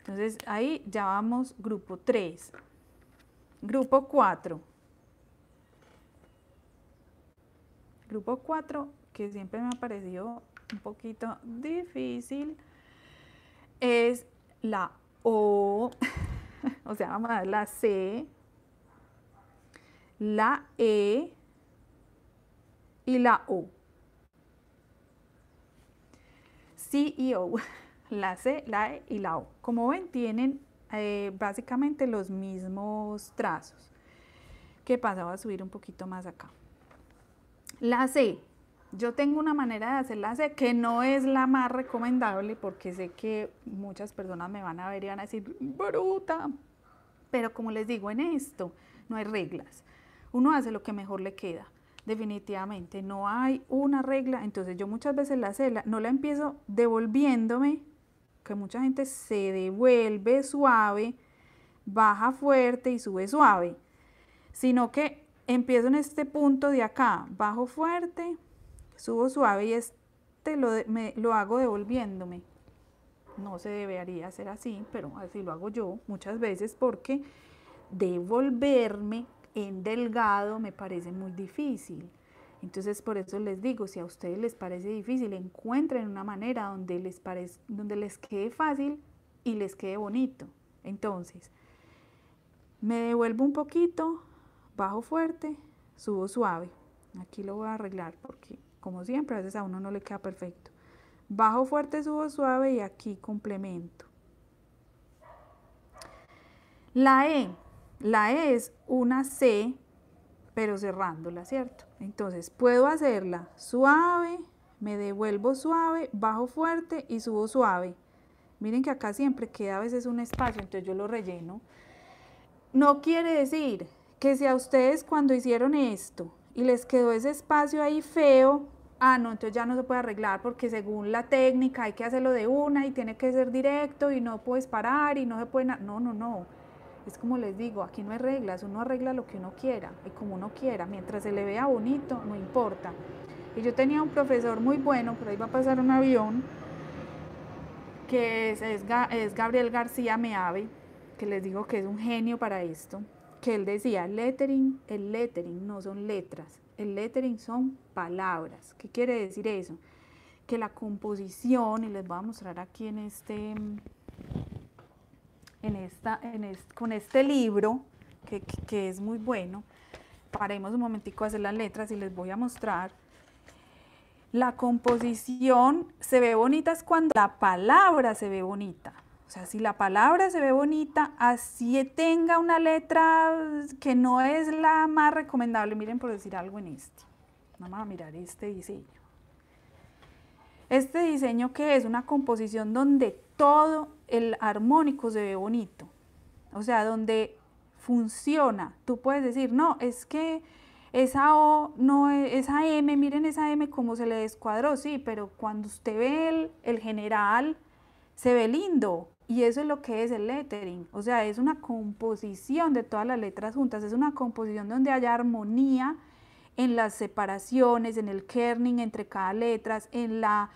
Entonces ahí ya vamos grupo 3. Grupo 4. Grupo 4 que siempre me ha parecido un poquito difícil es la O, <laughs> o sea, vamos a ver la C, la E, y la O. O, <laughs> la C, la E y la O. Como ven, tienen eh, básicamente los mismos trazos. ¿Qué pasa? Voy a subir un poquito más acá. La C. Yo tengo una manera de hacer la C que no es la más recomendable porque sé que muchas personas me van a ver y van a decir, bruta. Pero como les digo en esto, no hay reglas. Uno hace lo que mejor le queda definitivamente no hay una regla, entonces yo muchas veces la cela no la empiezo devolviéndome, que mucha gente se devuelve suave, baja fuerte y sube suave, sino que empiezo en este punto de acá, bajo fuerte, subo suave y este lo, me, lo hago devolviéndome. No se debería hacer así, pero así lo hago yo muchas veces porque devolverme delgado me parece muy difícil. Entonces, por eso les digo, si a ustedes les parece difícil, encuentren una manera donde les, donde les quede fácil y les quede bonito. Entonces, me devuelvo un poquito, bajo fuerte, subo suave. Aquí lo voy a arreglar porque, como siempre, a veces a uno no le queda perfecto. Bajo fuerte, subo suave y aquí complemento. La E la e es una C, pero cerrándola, ¿cierto? Entonces, puedo hacerla suave, me devuelvo suave, bajo fuerte y subo suave. Miren que acá siempre queda a veces un espacio, entonces yo lo relleno. No quiere decir que si a ustedes cuando hicieron esto y les quedó ese espacio ahí feo, ah, no, entonces ya no se puede arreglar porque según la técnica hay que hacerlo de una y tiene que ser directo y no puedes parar y no se puede... No, no, no. Es como les digo, aquí no hay reglas, uno arregla lo que uno quiera y como uno quiera, mientras se le vea bonito, no importa. Y yo tenía un profesor muy bueno, por ahí va a pasar un avión, que es, Gabriel García Meave, que les digo que es un genio para esto, que él decía, lettering, el lettering no son letras, el lettering son palabras. ¿Qué quiere decir eso? Que la composición, y les voy a mostrar aquí en este, en esta, en con este libro, que, que, es muy bueno. Paremos un momentico a hacer las letras y les voy a mostrar. La composición se ve bonita es cuando la palabra se ve bonita. O sea, si la palabra se ve bonita, así tenga una letra que no es la más recomendable. Miren, por decir algo en este. Vamos a mirar este diseño. Este diseño que es una composición donde todo el armónico se ve bonito. O sea, donde funciona. Tú puedes decir, no, es que esa O, no, esa M, miren esa M como se le descuadró, sí, pero cuando usted ve el, el general, se ve lindo. Y eso es lo que es el lettering. O sea, es una composición de todas las letras juntas. Es una composición donde haya armonía en las separaciones, en el kerning entre cada letra, en la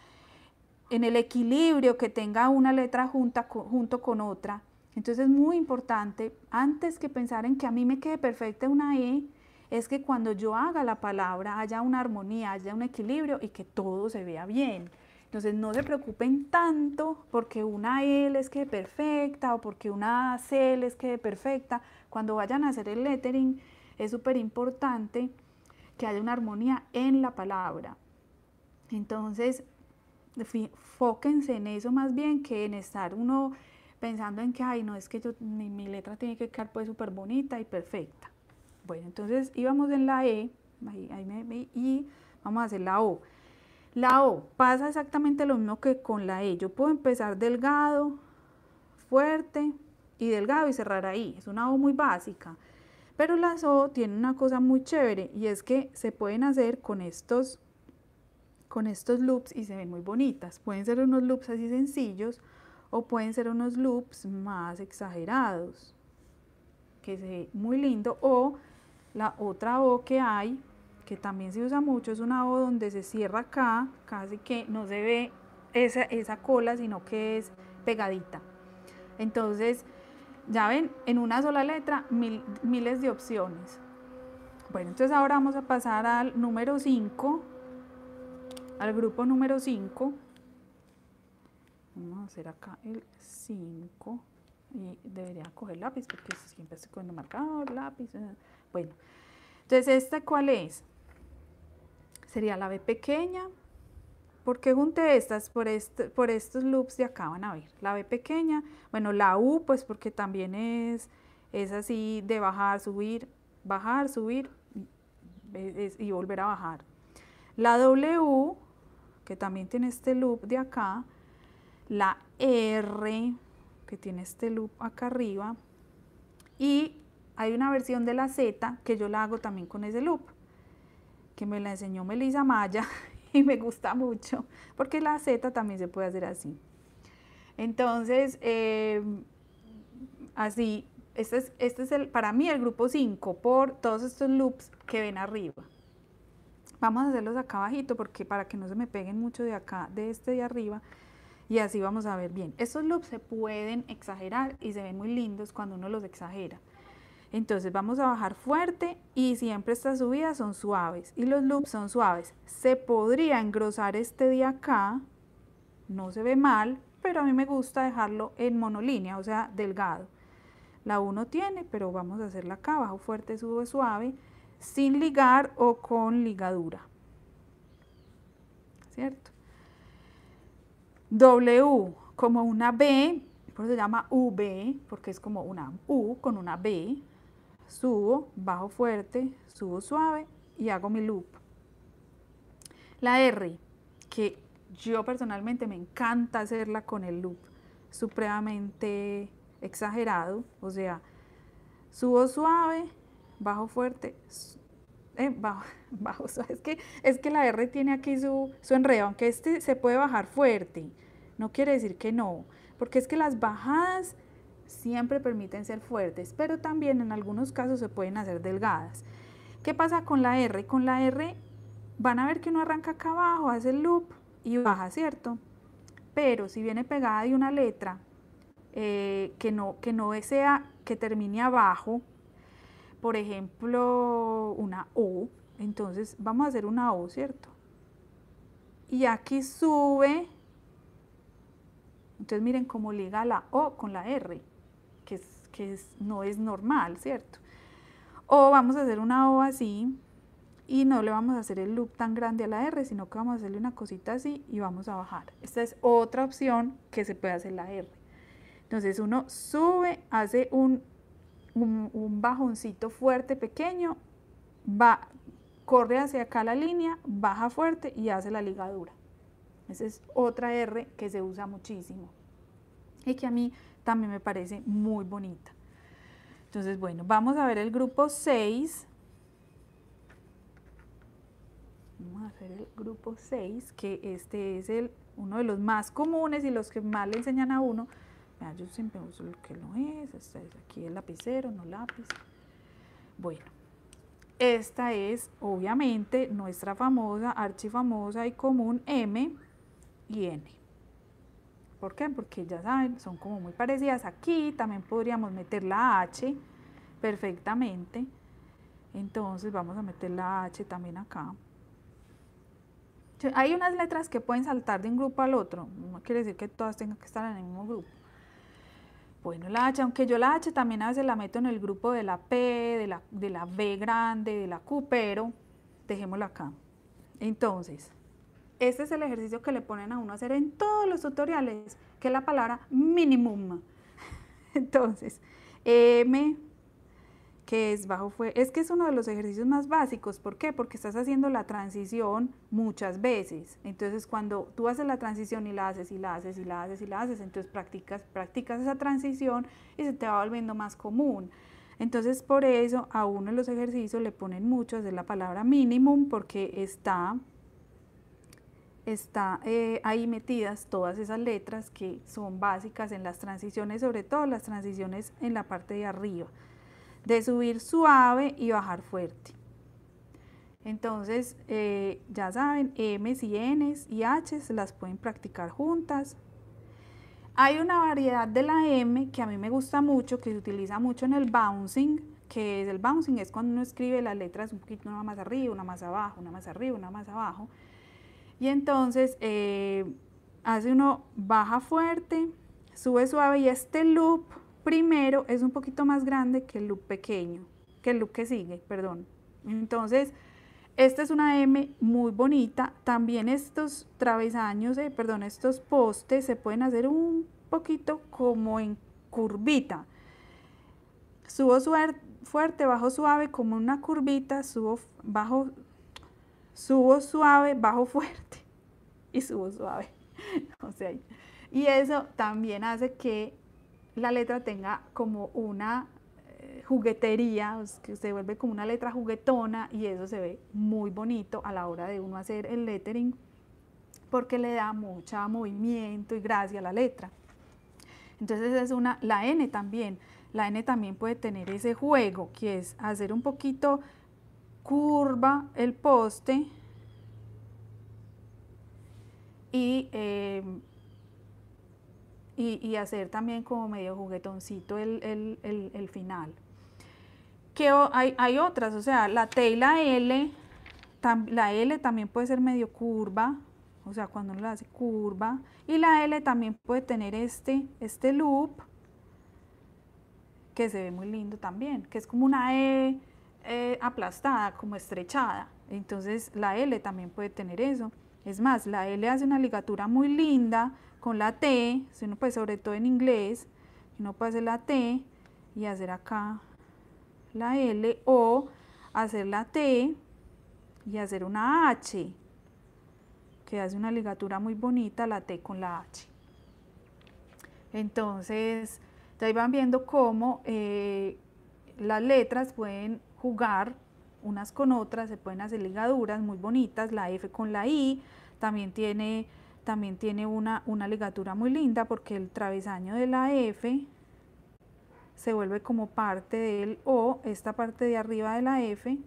en el equilibrio que tenga una letra junta, junto con otra. Entonces es muy importante, antes que pensar en que a mí me quede perfecta una E, es que cuando yo haga la palabra haya una armonía, haya un equilibrio y que todo se vea bien. Entonces no se preocupen tanto porque una E es quede perfecta o porque una C les quede perfecta. Cuando vayan a hacer el lettering es súper importante que haya una armonía en la palabra. Entonces fóquense en eso más bien que en estar uno pensando en que, ay, no, es que yo, mi, letra tiene que quedar pues súper bonita y perfecta. Bueno, entonces íbamos en la E, ahí, me, y vamos a hacer la O. La O pasa exactamente lo mismo que con la E. Yo puedo empezar delgado, fuerte y delgado y cerrar ahí. Es una O muy básica. Pero las O tienen una cosa muy chévere y es que se pueden hacer con estos con estos loops y se ven muy bonitas. Pueden ser unos loops así sencillos o pueden ser unos loops más exagerados, que se ve muy lindo. O la otra O que hay, que también se usa mucho, es una O donde se cierra acá, casi que no se ve esa, cola, sino que es pegadita. Entonces, ya ven, en una sola letra, miles de opciones. Bueno, entonces ahora vamos a pasar al número 5, al grupo número 5. Vamos a hacer acá el 5 y debería coger lápiz porque siempre estoy cogiendo marcador, lápiz. Eh. Bueno, entonces esta cuál es? Sería la B pequeña. porque qué junté estas? Por, por estos loops de acá van a ver. La B pequeña, bueno, la U pues porque también es, es así de bajar, subir, bajar, subir y volver a bajar. La W que también tiene este loop de acá, la R, que tiene este loop acá arriba, y hay una versión de la Z que yo la hago también con ese loop, que me la enseñó Melissa Maya <laughs> y me gusta mucho, porque la Z también se puede hacer así. Entonces, em, así, este es, este es el, para mí el grupo 5 por todos estos loops que ven arriba. Vamos a hacerlos acá bajito, porque para que no se me peguen mucho de acá, de este de arriba. Y así vamos a ver bien. Estos loops se pueden exagerar y se ven muy lindos cuando uno los exagera. Entonces vamos a bajar fuerte y siempre estas subidas son suaves y los loops son suaves. Se podría engrosar este de acá, no se ve mal, pero a mí me gusta dejarlo en monolínea, o sea, delgado. La 1 tiene, pero vamos a hacerla acá, bajo fuerte, sube suave sin ligar o con ligadura. ¿Cierto? W como una B, por eso se llama V, porque es como una U con una B. Subo, bajo fuerte, subo suave y hago mi loop. La R, que yo personalmente me encanta hacerla con el loop supremamente exagerado, o sea, subo suave, bajo fuerte, eh, bajo, <laughs> <laughs> es que, es que la R tiene aquí su, enredo, aunque este se puede bajar fuerte, no quiere decir que no, porque es que las bajadas siempre permiten ser fuertes, pero también en algunos casos se pueden hacer delgadas. ¿Qué pasa con la R? Con la R van a ver que uno arranca acá abajo, hace el loop y baja, ¿cierto? Pero si viene pegada de una letra eh, que, no, que no sea, que termine abajo, por ejemplo, una O, entonces vamos a hacer una O, ¿cierto? Y aquí sube, entonces miren cómo liga la O con la R, que, que no es normal, ¿cierto? O vamos a hacer una O así, y no le vamos a hacer el loop tan grande a la R, sino que vamos a hacerle una cosita así y vamos a bajar. Esta es otra opción que se puede hacer la R. Entonces uno sube, hace un un, bajoncito fuerte pequeño, va, corre hacia acá la línea, baja fuerte y hace la ligadura. Esa es otra R que se usa muchísimo y que a mí también me parece muy bonita. Entonces, bueno, vamos a ver el grupo 6. Vamos a ver el grupo 6, que este es el, uno de los más comunes y los que más le enseñan a uno, Ah, yo siempre uso lo que no este es, aquí el lapicero, no lápiz. Bueno, esta es obviamente nuestra famosa, archifamosa y común M y N. ¿Por qué? Porque ya saben, son como muy parecidas. Aquí también podríamos meter la H perfectamente. Entonces vamos a meter la H también acá. Hay unas letras que pueden saltar de un grupo al otro. No quiere decir que todas tengan que estar en el mismo grupo. Bueno, la H, aunque yo la H también a veces la meto en el grupo de la P, de la, de B grande, de la Q, pero dejémosla acá. Entonces, este es el ejercicio que le ponen a uno a hacer en todos los tutoriales, que es la palabra minimum. <laughs> Entonces, M, que es bajo Es que es uno de los ejercicios más básicos. ¿Por qué? Porque estás haciendo la transición muchas veces. Entonces, cuando tú haces la transición y la haces y la haces y la haces y la haces, entonces practicas, practicas esa transición y se te va volviendo más común. Entonces, por eso a uno de los ejercicios le ponen mucho, es la palabra minimum, porque está está eh, ahí metidas todas esas letras que son básicas en las transiciones, sobre todo las transiciones en la parte de arriba de subir suave y bajar fuerte. Entonces, eh, ya saben, M's y N's y H's las pueden practicar juntas. Hay una variedad de la M que a mí me gusta mucho, que se utiliza mucho en el bouncing, que es el bouncing, es cuando uno escribe las letras un poquito una más arriba, una más abajo, una más arriba, una más abajo. Y entonces eh, hace uno baja fuerte, sube suave y este loop primero es un poquito más grande que el loop pequeño, que el loop que sigue, perdón. Entonces, esta es una M muy bonita. También estos travesaños, eh, perdón, estos postes se pueden hacer un poquito como en curvita. Subo fuerte, bajo suave, como una curvita, subo bajo, subo suave, bajo fuerte <laughs> y subo suave. <laughs> o sea, y eso también hace que la letra tenga como una eh, juguetería, que se vuelve como una letra juguetona y eso se ve muy bonito a la hora de uno hacer el lettering porque le da mucho movimiento y gracia a la letra. Entonces es una, la N también, la N también puede tener ese juego que es hacer un poquito curva el poste y eh, y, hacer también como medio juguetoncito el, final. Que hay, otras, o sea, la T y la L, la L también puede ser medio curva, o sea, cuando uno la hace curva, y la L también puede tener este, este loop, que se ve muy lindo también, que es como una E, e aplastada, como estrechada. Entonces la L también puede tener eso. Es más, la L hace una ligatura muy linda con la T, sino pues sobre todo en inglés, uno puede hacer la T y hacer acá la L o hacer la T y hacer una H, que hace una ligatura muy bonita la T con la H. Entonces, ya iban viendo cómo eh, las letras pueden jugar unas con otras, se pueden hacer ligaduras muy bonitas, la F con la I, también tiene también tiene una, una ligatura muy linda porque el travesaño de la e F se vuelve como parte del O, esta parte de arriba de la F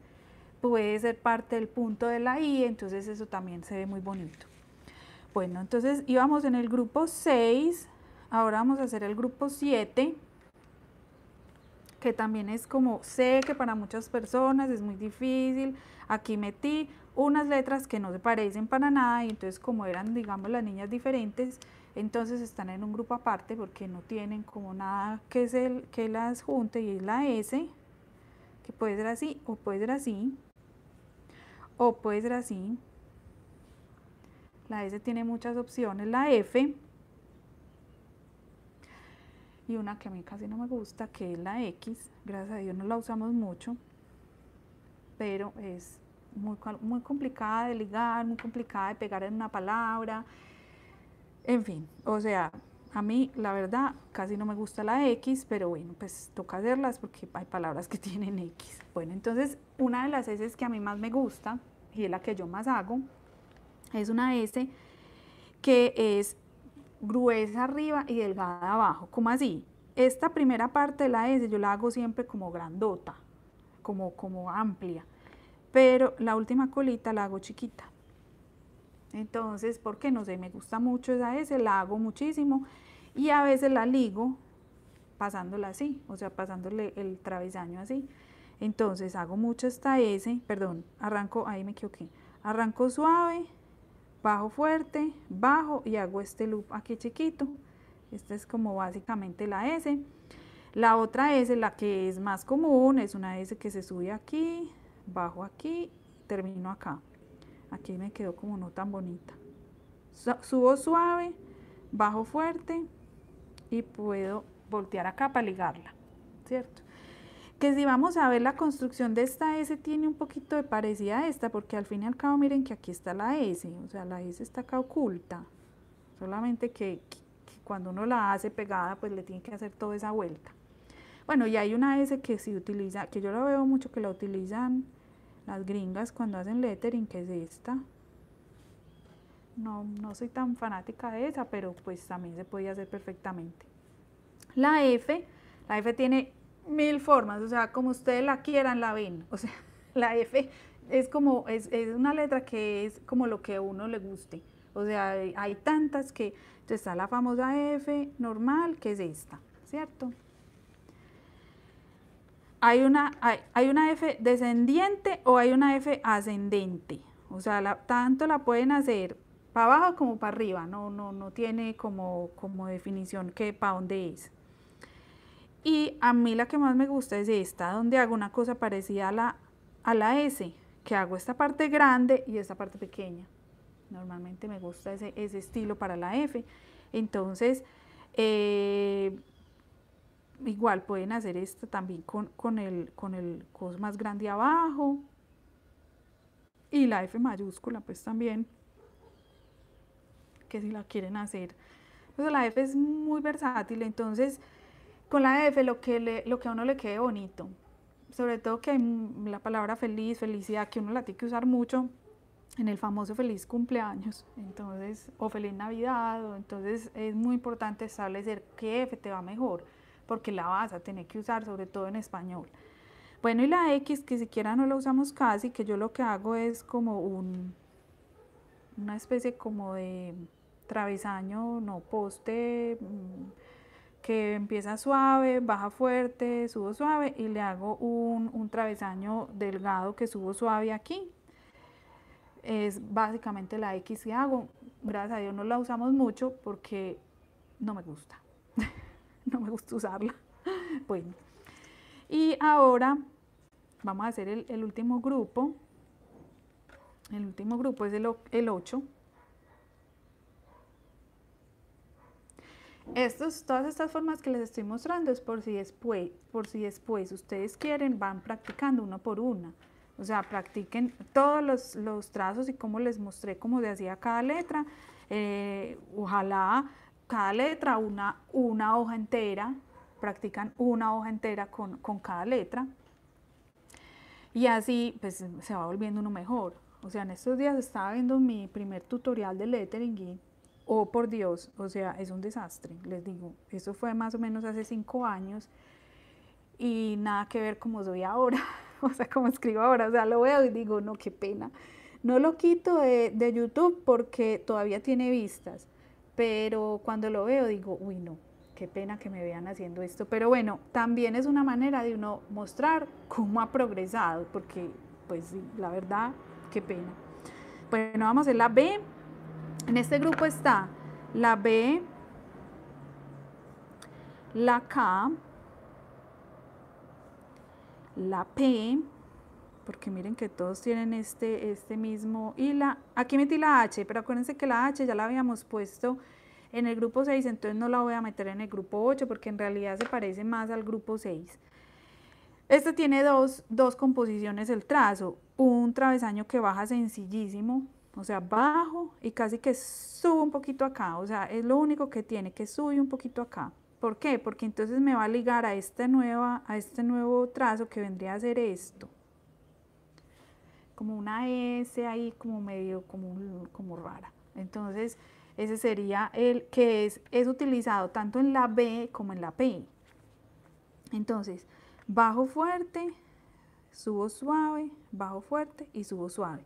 puede ser parte del punto de la I, entonces eso también se ve muy bonito. Bueno, entonces íbamos en el grupo 6, ahora vamos a hacer el grupo 7, que también es como, sé que para muchas personas es muy difícil, aquí metí unas letras que no se parecen para nada y entonces como eran, digamos, las niñas diferentes, entonces están en un grupo aparte porque no tienen como nada que, es el que las junte y es la S, que puede ser así o puede ser así, o puede ser así. La S tiene muchas opciones, la F y una que a mí casi no me gusta, que es la X, gracias a Dios no la usamos mucho, pero es muy, complicada de ligar, muy complicada de pegar en una palabra. En fin, o sea, a mí la verdad casi no me gusta la X, pero bueno, pues toca hacerlas porque hay palabras que <laughs> tienen X. Bueno, entonces una de las S que a mí más me gusta y es la que yo más hago, es una S que es gruesa arriba y delgada abajo. ¿Cómo así? Esta primera parte de la S yo la hago siempre como grandota, como, como amplia pero la última colita la hago chiquita. Entonces, porque no sé, me gusta mucho esa S, la hago muchísimo y a veces la ligo pasándola así, o sea, pasándole el travesaño así. Entonces hago mucho esta S, perdón, arranco, ahí me equivoqué, arranco suave, bajo fuerte, bajo y hago este loop aquí chiquito. Esta es como básicamente la S. La otra S, la que es más común, es una S que se sube aquí, bajo aquí, termino acá. Aquí me quedó como no tan bonita. Subo suave, bajo fuerte y puedo voltear acá para ligarla, ¿cierto? Que si vamos a ver la construcción de esta S tiene un poquito de parecida a esta, porque al fin y al cabo miren que aquí está la S, o sea, la S está acá oculta, solamente que, cuando uno la hace pegada, pues le tiene que hacer toda esa vuelta. Bueno, y hay una S que se utiliza, que yo la veo mucho que la utilizan las gringas cuando hacen lettering, que es esta. No, no soy tan fanática de esa, pero pues también se podía hacer perfectamente. La F, la F tiene mil formas, o sea, como ustedes la quieran, la ven. O sea, <laughs> la F es como, es, es una letra que es como lo que a uno le guste. O sea, hay, tantas que, está la famosa F normal, que es esta, ¿cierto? hay una, hay, una F descendiente o hay una F ascendente. O sea, tanto la pueden hacer para abajo como para arriba, no, no, tiene como, como definición que para dónde es. Y a mí la que más me gusta es esta, donde hago una cosa parecida a la, a la S, que hago esta parte grande y esta parte pequeña. Normalmente me gusta ese, estilo para la F. Entonces, eh, Igual pueden hacer esto también con, con el, cos más grande abajo. Y la F mayúscula pues también. Que si la quieren hacer. pues la F es muy versátil. Entonces con la F lo que, lo que a uno le quede bonito. Sobre todo que la palabra feliz, felicidad, que uno la tiene que usar mucho en el famoso feliz cumpleaños, entonces, o feliz Navidad, entonces es muy importante establecer qué F te va mejor porque la vas a tener que usar, sobre todo en español. Bueno, y la X, que siquiera no la usamos casi, que yo lo que hago es como un, una especie como de travesaño, no poste, mm, que empieza suave, baja fuerte, subo suave y le hago un, un travesaño delgado que subo suave aquí. Es básicamente la X que hago. Gracias a Dios no la usamos mucho porque no me gusta. <laughs> <laughs> no me gusta usarla. <laughs> Bueno, y ahora vamos a hacer el, último grupo. El último grupo es el, el 8. Estos, todas estas formas que les estoy mostrando es por si, después, por si después ustedes quieren, van practicando una por una. O sea, practiquen todos los, trazos y como les mostré cómo se hacía cada letra. Eh, ojalá cada letra, una, una hoja entera, practican una hoja entera con, con cada letra. Y así pues se va volviendo uno mejor. O sea, en estos días estaba viendo mi primer tutorial de lettering y, oh por Dios, o sea, es un desastre, les digo. Eso fue más o menos hace cinco años y nada que ver como soy ahora, <laughs> o sea, como escribo ahora. O sea, lo veo y digo, no, qué pena. No lo quito de, de YouTube porque todavía tiene vistas pero cuando lo veo digo, uy no, qué pena que me vean haciendo esto, pero bueno, también es una manera de uno mostrar cómo ha progresado, porque pues la verdad, qué pena. Bueno, vamos a la B. En este grupo está la B, la K, la P, porque miren que todos tienen este, este mismo, y la, aquí metí la H, pero acuérdense que la H ya la habíamos puesto en el grupo 6, entonces no la voy a meter en el grupo 8, porque en realidad se parece más al grupo 6. Este tiene dos, composiciones el trazo, un travesaño que baja sencillísimo, o sea, bajo y casi que sube un poquito acá, o sea, es lo único que tiene, que sube un poquito acá. ¿Por qué? Porque entonces me va a ligar a nueva, a este nuevo trazo que vendría a ser esto como una S ahí como medio como, como rara. Entonces, ese sería el que es, es utilizado tanto en la B como en la P. Entonces, bajo fuerte, subo suave, bajo fuerte y subo suave.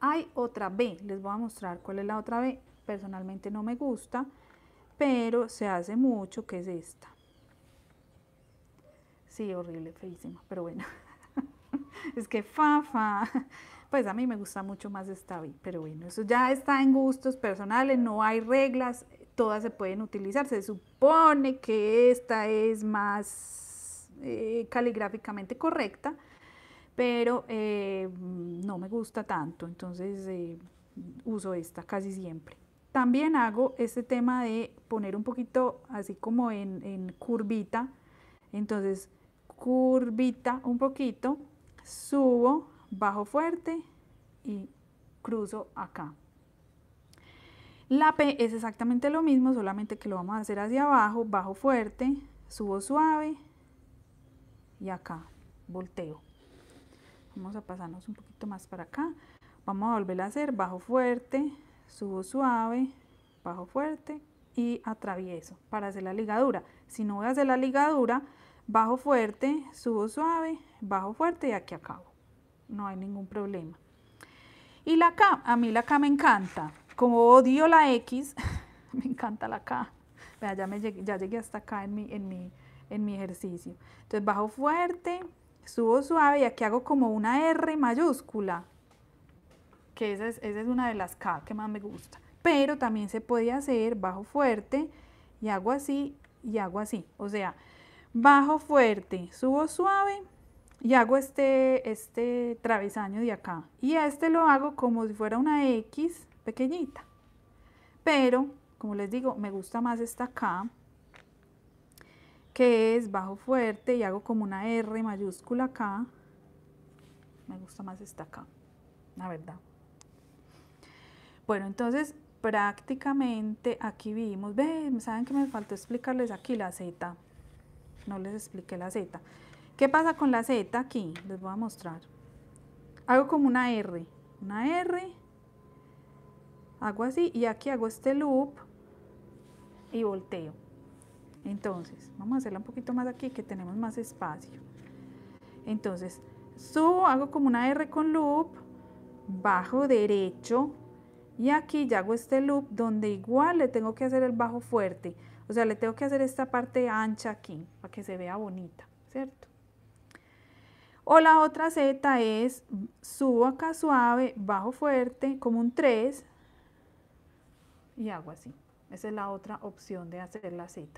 Hay otra B, les voy a mostrar cuál es la otra B. Personalmente no me gusta, pero se hace mucho que es esta. Sí, horrible, feísima, pero bueno. <laughs> <laughs> es que fafa. Fa. <laughs> Pues a mí me gusta mucho más esta pero bueno, eso ya está en gustos personales, no hay reglas, todas se pueden utilizar. Se supone que esta es más eh, caligráficamente correcta, pero eh, no me gusta tanto, entonces eh, uso esta casi siempre. También hago este tema de poner un poquito así como en, en curvita, entonces curvita un poquito subo, bajo fuerte y cruzo acá. La P es exactamente lo mismo, solamente que lo vamos a hacer hacia abajo, bajo fuerte, subo suave y acá volteo. Vamos a pasarnos un poquito más para acá. Vamos a volver a hacer bajo fuerte, subo suave, bajo fuerte y atravieso para hacer la ligadura. Si no voy a hacer la ligadura, bajo fuerte, subo suave, bajo fuerte y aquí acabo. No hay ningún problema. Y la K, a mí la K me encanta. Como odio la X, <laughs> me encanta la K. ya, me llegué, ya llegué hasta acá en mi, en, ejercicio. Entonces bajo fuerte, subo suave y aquí hago como una R mayúscula. Que esa es, esa es una de las K que más me gusta. Pero también se puede hacer bajo fuerte y hago así y hago así. O sea, bajo fuerte, subo suave y hago este, este travesaño de acá. Y este lo hago como si fuera una X pequeñita. Pero, como les digo, me gusta más esta acá, que es bajo fuerte y hago como una R mayúscula acá. Me gusta más esta acá, la verdad. Bueno, entonces prácticamente aquí vimos, saben que me faltó explicarles aquí la Z, no les expliqué la Z. ¿Qué pasa con la Z aquí? Les voy a mostrar. Hago como una R. Una R. Hago así y aquí hago este loop y volteo. Entonces, vamos a hacerla un poquito más aquí que tenemos más espacio. Entonces, subo, hago como una R con loop, bajo derecho y aquí ya hago este loop donde igual le tengo que hacer el bajo fuerte. O sea, le tengo que hacer esta parte ancha aquí para que se vea bonita, ¿cierto? O la otra Z es subo acá suave, bajo fuerte, como un 3 y hago así. Esa es la otra opción de hacer la Z.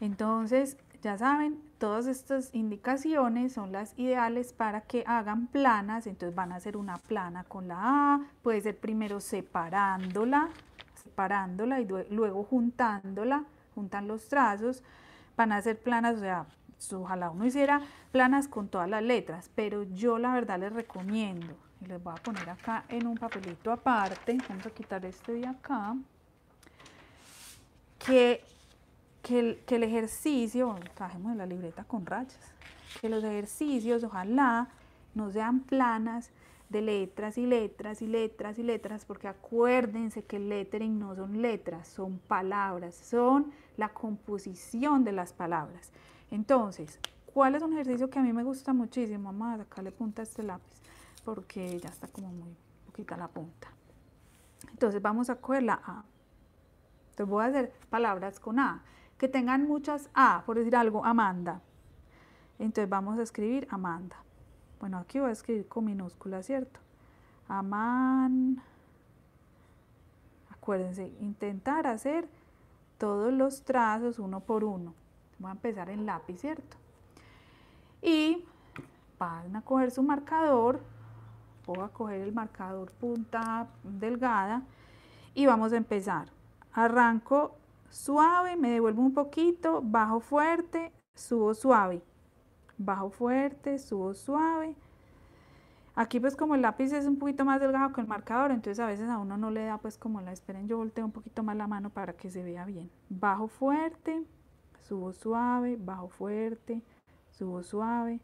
Entonces, ya saben, todas estas indicaciones son las ideales para que hagan planas. Entonces van a hacer una plana con la A, puede ser primero separándola separándola y luego juntándola, juntan los trazos, van a hacer planas, o sea, ojalá uno hiciera planas con todas las letras, pero yo la verdad les recomiendo, y les voy a poner acá en un papelito aparte, vamos a quitar este de acá, que, el, ejercicio, trajemos de la libreta con rachas, que los ejercicios ojalá no sean planas, de letras y letras y letras y letras, porque acuérdense que el lettering no son letras, son palabras, son la composición de las palabras. Entonces, ¿cuál es un ejercicio que a mí me gusta muchísimo? Vamos a sacarle punta a este lápiz, porque ya está como muy poquita la punta. Entonces, vamos a coger la A. Entonces, voy a hacer palabras con A, que tengan muchas A, por decir algo, Amanda. Entonces, vamos a escribir Amanda. Bueno, aquí voy a escribir con minúscula, ¿cierto? Aman. Acuérdense, intentar hacer todos los trazos uno por uno. Voy a empezar en lápiz, ¿cierto? Y van a coger su marcador. Voy a coger el marcador punta delgada y vamos a empezar. Arranco suave, me devuelvo un poquito, bajo fuerte, subo suave bajo fuerte, subo suave. Aquí pues como el lápiz es un poquito más delgado que el marcador, entonces a veces a uno no le da pues como la, esperen yo volteo un poquito más la mano para que se vea bien. Bajo fuerte, subo suave, bajo fuerte, subo suave,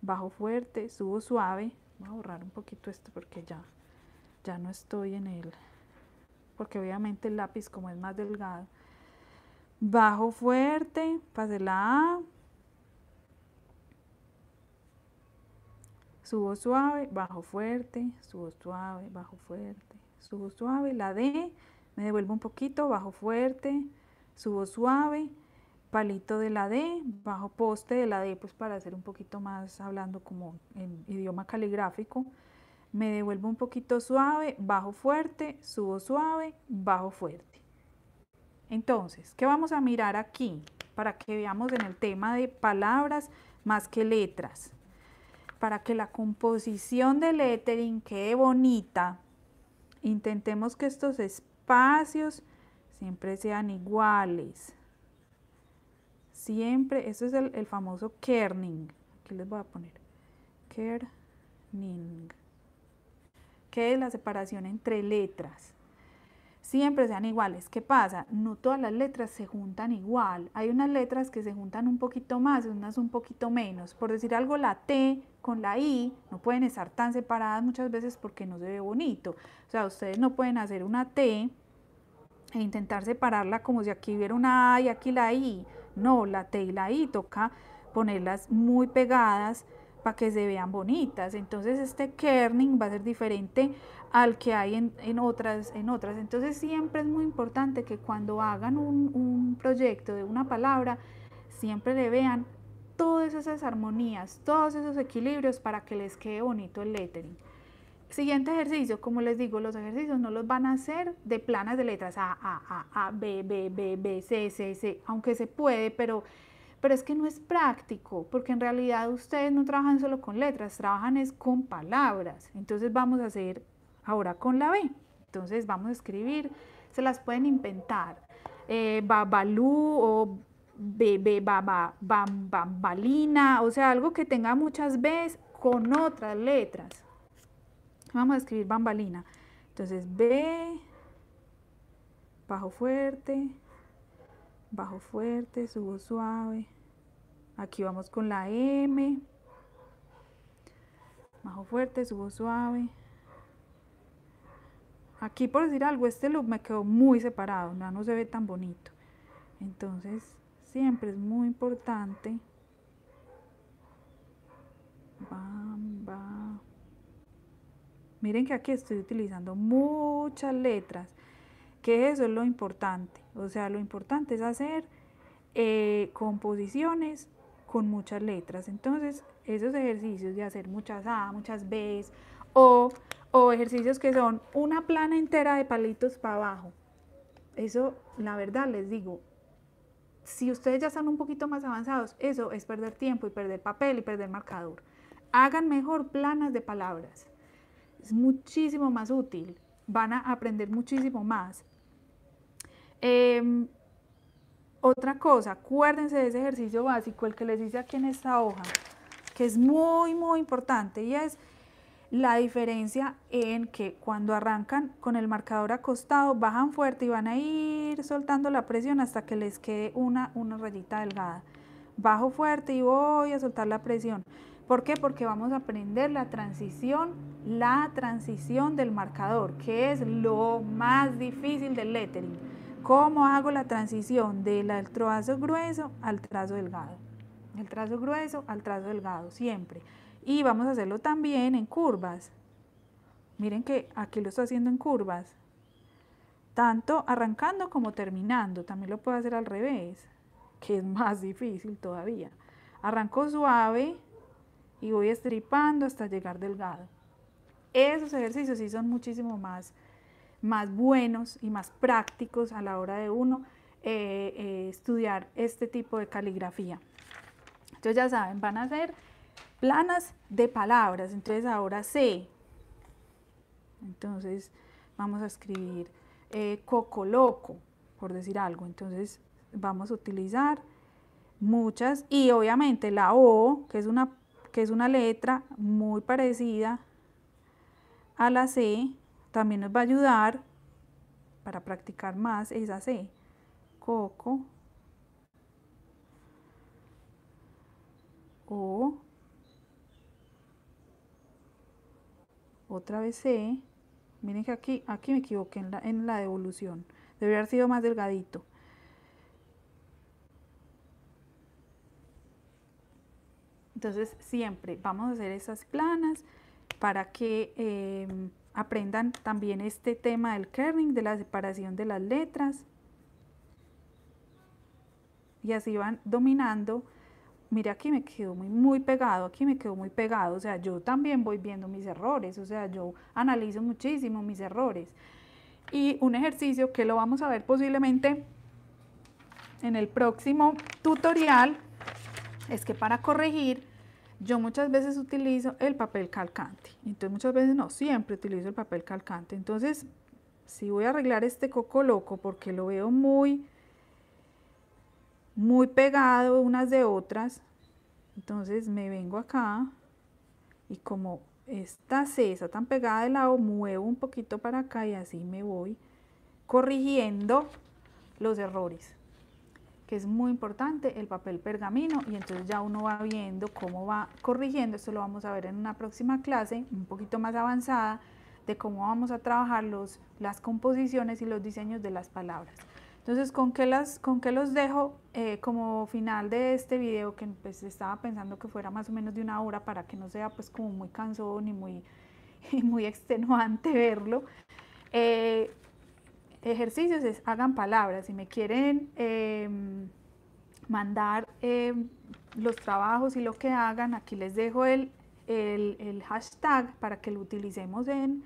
bajo fuerte, subo suave. Voy a borrar un poquito esto porque ya, ya no estoy en él, porque obviamente el lápiz como es más delgado. Bajo fuerte, pase la A, Subo suave, bajo fuerte, subo suave, bajo fuerte, subo suave. La D, me devuelvo un poquito, bajo fuerte, subo suave. Palito de la D, bajo poste de la D, pues para hacer un poquito más hablando como en idioma caligráfico. Me devuelvo un poquito suave, bajo fuerte, subo suave, bajo fuerte. Entonces, ¿qué vamos a mirar aquí? Para que veamos en el tema de palabras más que letras para que la composición del lettering quede bonita, intentemos que estos espacios siempre sean iguales. Siempre, eso es el, el famoso kerning. Aquí les voy a poner kerning, que es la separación entre letras. Siempre sean iguales. ¿Qué pasa? No todas las letras se juntan igual. Hay unas letras que se juntan un poquito más, unas un poquito menos. Por decir algo, la T con la I, no pueden estar tan separadas muchas veces porque no se ve bonito. O sea, ustedes no pueden hacer una T e intentar separarla como si aquí hubiera una A y aquí la I. No, la T y la I toca ponerlas muy pegadas para que se vean bonitas. Entonces este kerning va a ser diferente al que hay en, en, otras, en otras. Entonces siempre es muy importante que cuando hagan un, un proyecto de una palabra, siempre le vean todas esas armonías, todos esos equilibrios para que les quede bonito el lettering. Siguiente ejercicio, como les digo, los ejercicios no los van a hacer de planas de letras A, A, A, A, B, B, B, B, C, C, C, aunque se puede, pero, pero es que no es práctico, porque en realidad ustedes no trabajan solo con letras, trabajan es con palabras. Entonces vamos a hacer ahora con la B. Entonces vamos a escribir, se las pueden inventar. Eh, babalú o bebé, baba, bam, bambalina, o sea, algo que tenga muchas Bs con otras letras. Vamos a escribir bambalina. Entonces, B, bajo fuerte, bajo fuerte, subo suave. Aquí vamos con la M. Bajo fuerte, subo suave. Aquí por decir algo, este look me quedó muy separado, no se ve tan bonito. Entonces, siempre es muy importante. Miren que aquí estoy utilizando muchas letras, que eso es lo importante. O sea, lo importante es hacer eh, composiciones con muchas letras. Entonces, esos ejercicios de hacer muchas A, muchas B o, o ejercicios que son una plana entera de palitos para abajo. Eso, la verdad, les digo, si ustedes ya están un poquito más avanzados, eso es perder tiempo y perder papel y perder marcador. Hagan mejor planas de palabras. Es muchísimo más útil. Van a aprender muchísimo más. Em, otra cosa, acuérdense de ese ejercicio básico, el que les hice aquí en esta hoja, que es muy, muy importante y es la diferencia en que cuando arrancan con el marcador acostado, bajan fuerte y van a ir soltando la presión hasta que les quede una, una rayita delgada. Bajo fuerte y voy a soltar la presión. ¿Por qué? Porque vamos a aprender la transición, la transición del marcador, que es lo más difícil del lettering. ¿Cómo hago la transición del trazo grueso al trazo delgado? El trazo grueso al trazo delgado, siempre. Y vamos a hacerlo también en curvas. Miren que aquí lo estoy haciendo en curvas. Tanto arrancando como terminando. También lo puedo hacer al revés, que es más difícil todavía. Arranco suave y voy estripando hasta llegar delgado. Esos ejercicios sí son muchísimo más, más buenos y más prácticos a la hora de uno eh, eh, estudiar este tipo de caligrafía. Entonces ya saben, van a hacer planas de palabras. Entonces ahora C. Entonces vamos a escribir eh, coco loco, por decir algo. Entonces vamos a utilizar muchas y obviamente la O, que es una, que es una letra muy parecida a la C, también nos va a ayudar para practicar más esa C. Coco. O otra vez C, miren que aquí, aquí me equivoqué en la, en la devolución, debería haber sido más delgadito. Entonces siempre vamos a hacer esas planas para que em, aprendan también este tema del kerning, de la separación de las letras. Y así van dominando mira, aquí me quedó muy, muy pegado, aquí me quedó muy pegado. O sea, yo también voy viendo mis errores, o sea, yo analizo muchísimo mis errores. Y un ejercicio que lo vamos a ver posiblemente en el próximo tutorial es que para corregir yo muchas veces utilizo el papel calcante. Entonces muchas veces no, siempre utilizo el papel calcante. Entonces, si voy a arreglar este coco loco porque lo veo muy muy pegado unas de otras. Entonces me vengo acá y como esta C está tan pegada de lado, muevo un poquito para acá y así me voy corrigiendo los errores que es muy importante el papel pergamino y entonces ya uno va viendo cómo va corrigiendo, esto lo vamos a ver en una próxima clase un poquito más avanzada de cómo vamos a trabajar los, las composiciones y los diseños de las palabras. Entonces, ¿con qué, las, con qué los dejo eh, como final de este video? Que pues estaba pensando que fuera más o menos de una hora para que no sea pues como muy cansado ni muy, <laughs> muy extenuante <laughs> verlo. Eh, ejercicios es hagan palabras. Si me quieren em, mandar em, los trabajos y lo que hagan, aquí les dejo el, el, hashtag para que lo utilicemos en,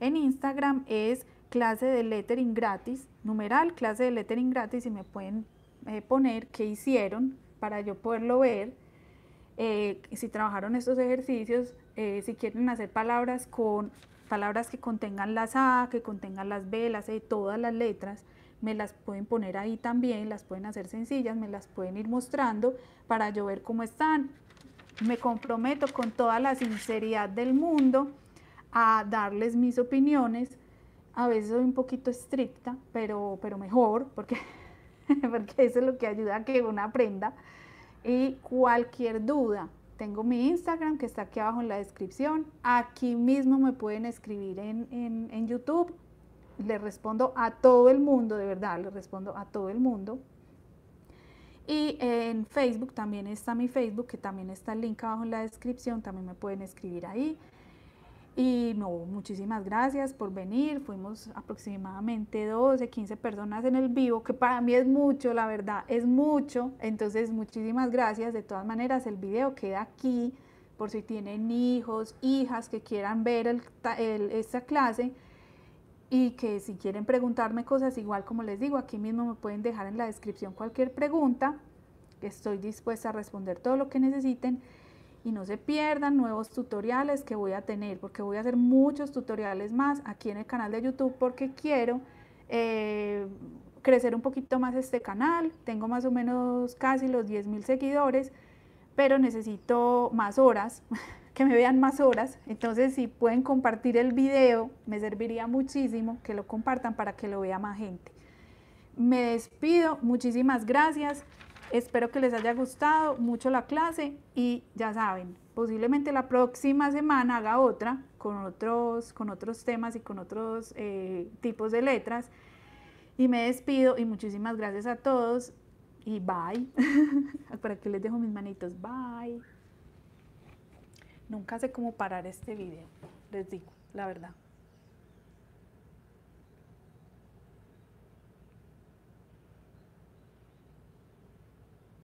en Instagram. Es clase de lettering gratis, numeral clase de lettering gratis y me pueden eh, poner qué hicieron para yo poderlo ver. Eh, si trabajaron estos ejercicios, eh, si quieren hacer palabras con palabras que contengan las A, que contengan las B, las c, todas las letras, me las pueden poner ahí también, las pueden hacer sencillas, me las pueden ir mostrando para yo ver cómo están. Me comprometo con toda la sinceridad del mundo a darles mis opiniones a veces soy un poquito estricta, pero, mejor, porque, <laughs> porque eso es lo que ayuda a que uno aprenda. Y cualquier duda, tengo mi Instagram que está aquí abajo en la descripción. Aquí mismo me pueden escribir en, en YouTube. Le respondo a todo el mundo, de verdad, le respondo a todo el mundo. Y en Facebook también está mi Facebook, que también está el link abajo en la descripción, también me pueden escribir ahí. Y no, muchísimas gracias por venir. Fuimos aproximadamente 12, 15 personas en el vivo, que para mí es mucho, la verdad, es mucho. Entonces, muchísimas gracias. De todas maneras, el video queda aquí por si tienen hijos, hijas que quieran ver esta clase y que si quieren preguntarme cosas, igual como les digo, aquí mismo me pueden dejar en la descripción cualquier pregunta. Estoy dispuesta a responder todo lo que necesiten y no se pierdan nuevos tutoriales que voy a tener porque voy a hacer muchos tutoriales más aquí en el canal de YouTube porque quiero eh, crecer un poquito más este canal. Tengo más o menos casi los 10.000 seguidores, pero necesito más horas, <laughs> que me vean más horas. Entonces si pueden compartir el video, me serviría muchísimo que lo compartan para que lo vea más gente. Me despido, muchísimas gracias. Espero que les haya gustado mucho la clase y ya saben, posiblemente la próxima semana haga otra con otros, con otros temas y con otros eh, tipos de letras. Y me despido y muchísimas gracias a todos y bye. <laughs> Para que les dejo mis manitos, bye. Nunca sé cómo parar este video, les digo, la verdad.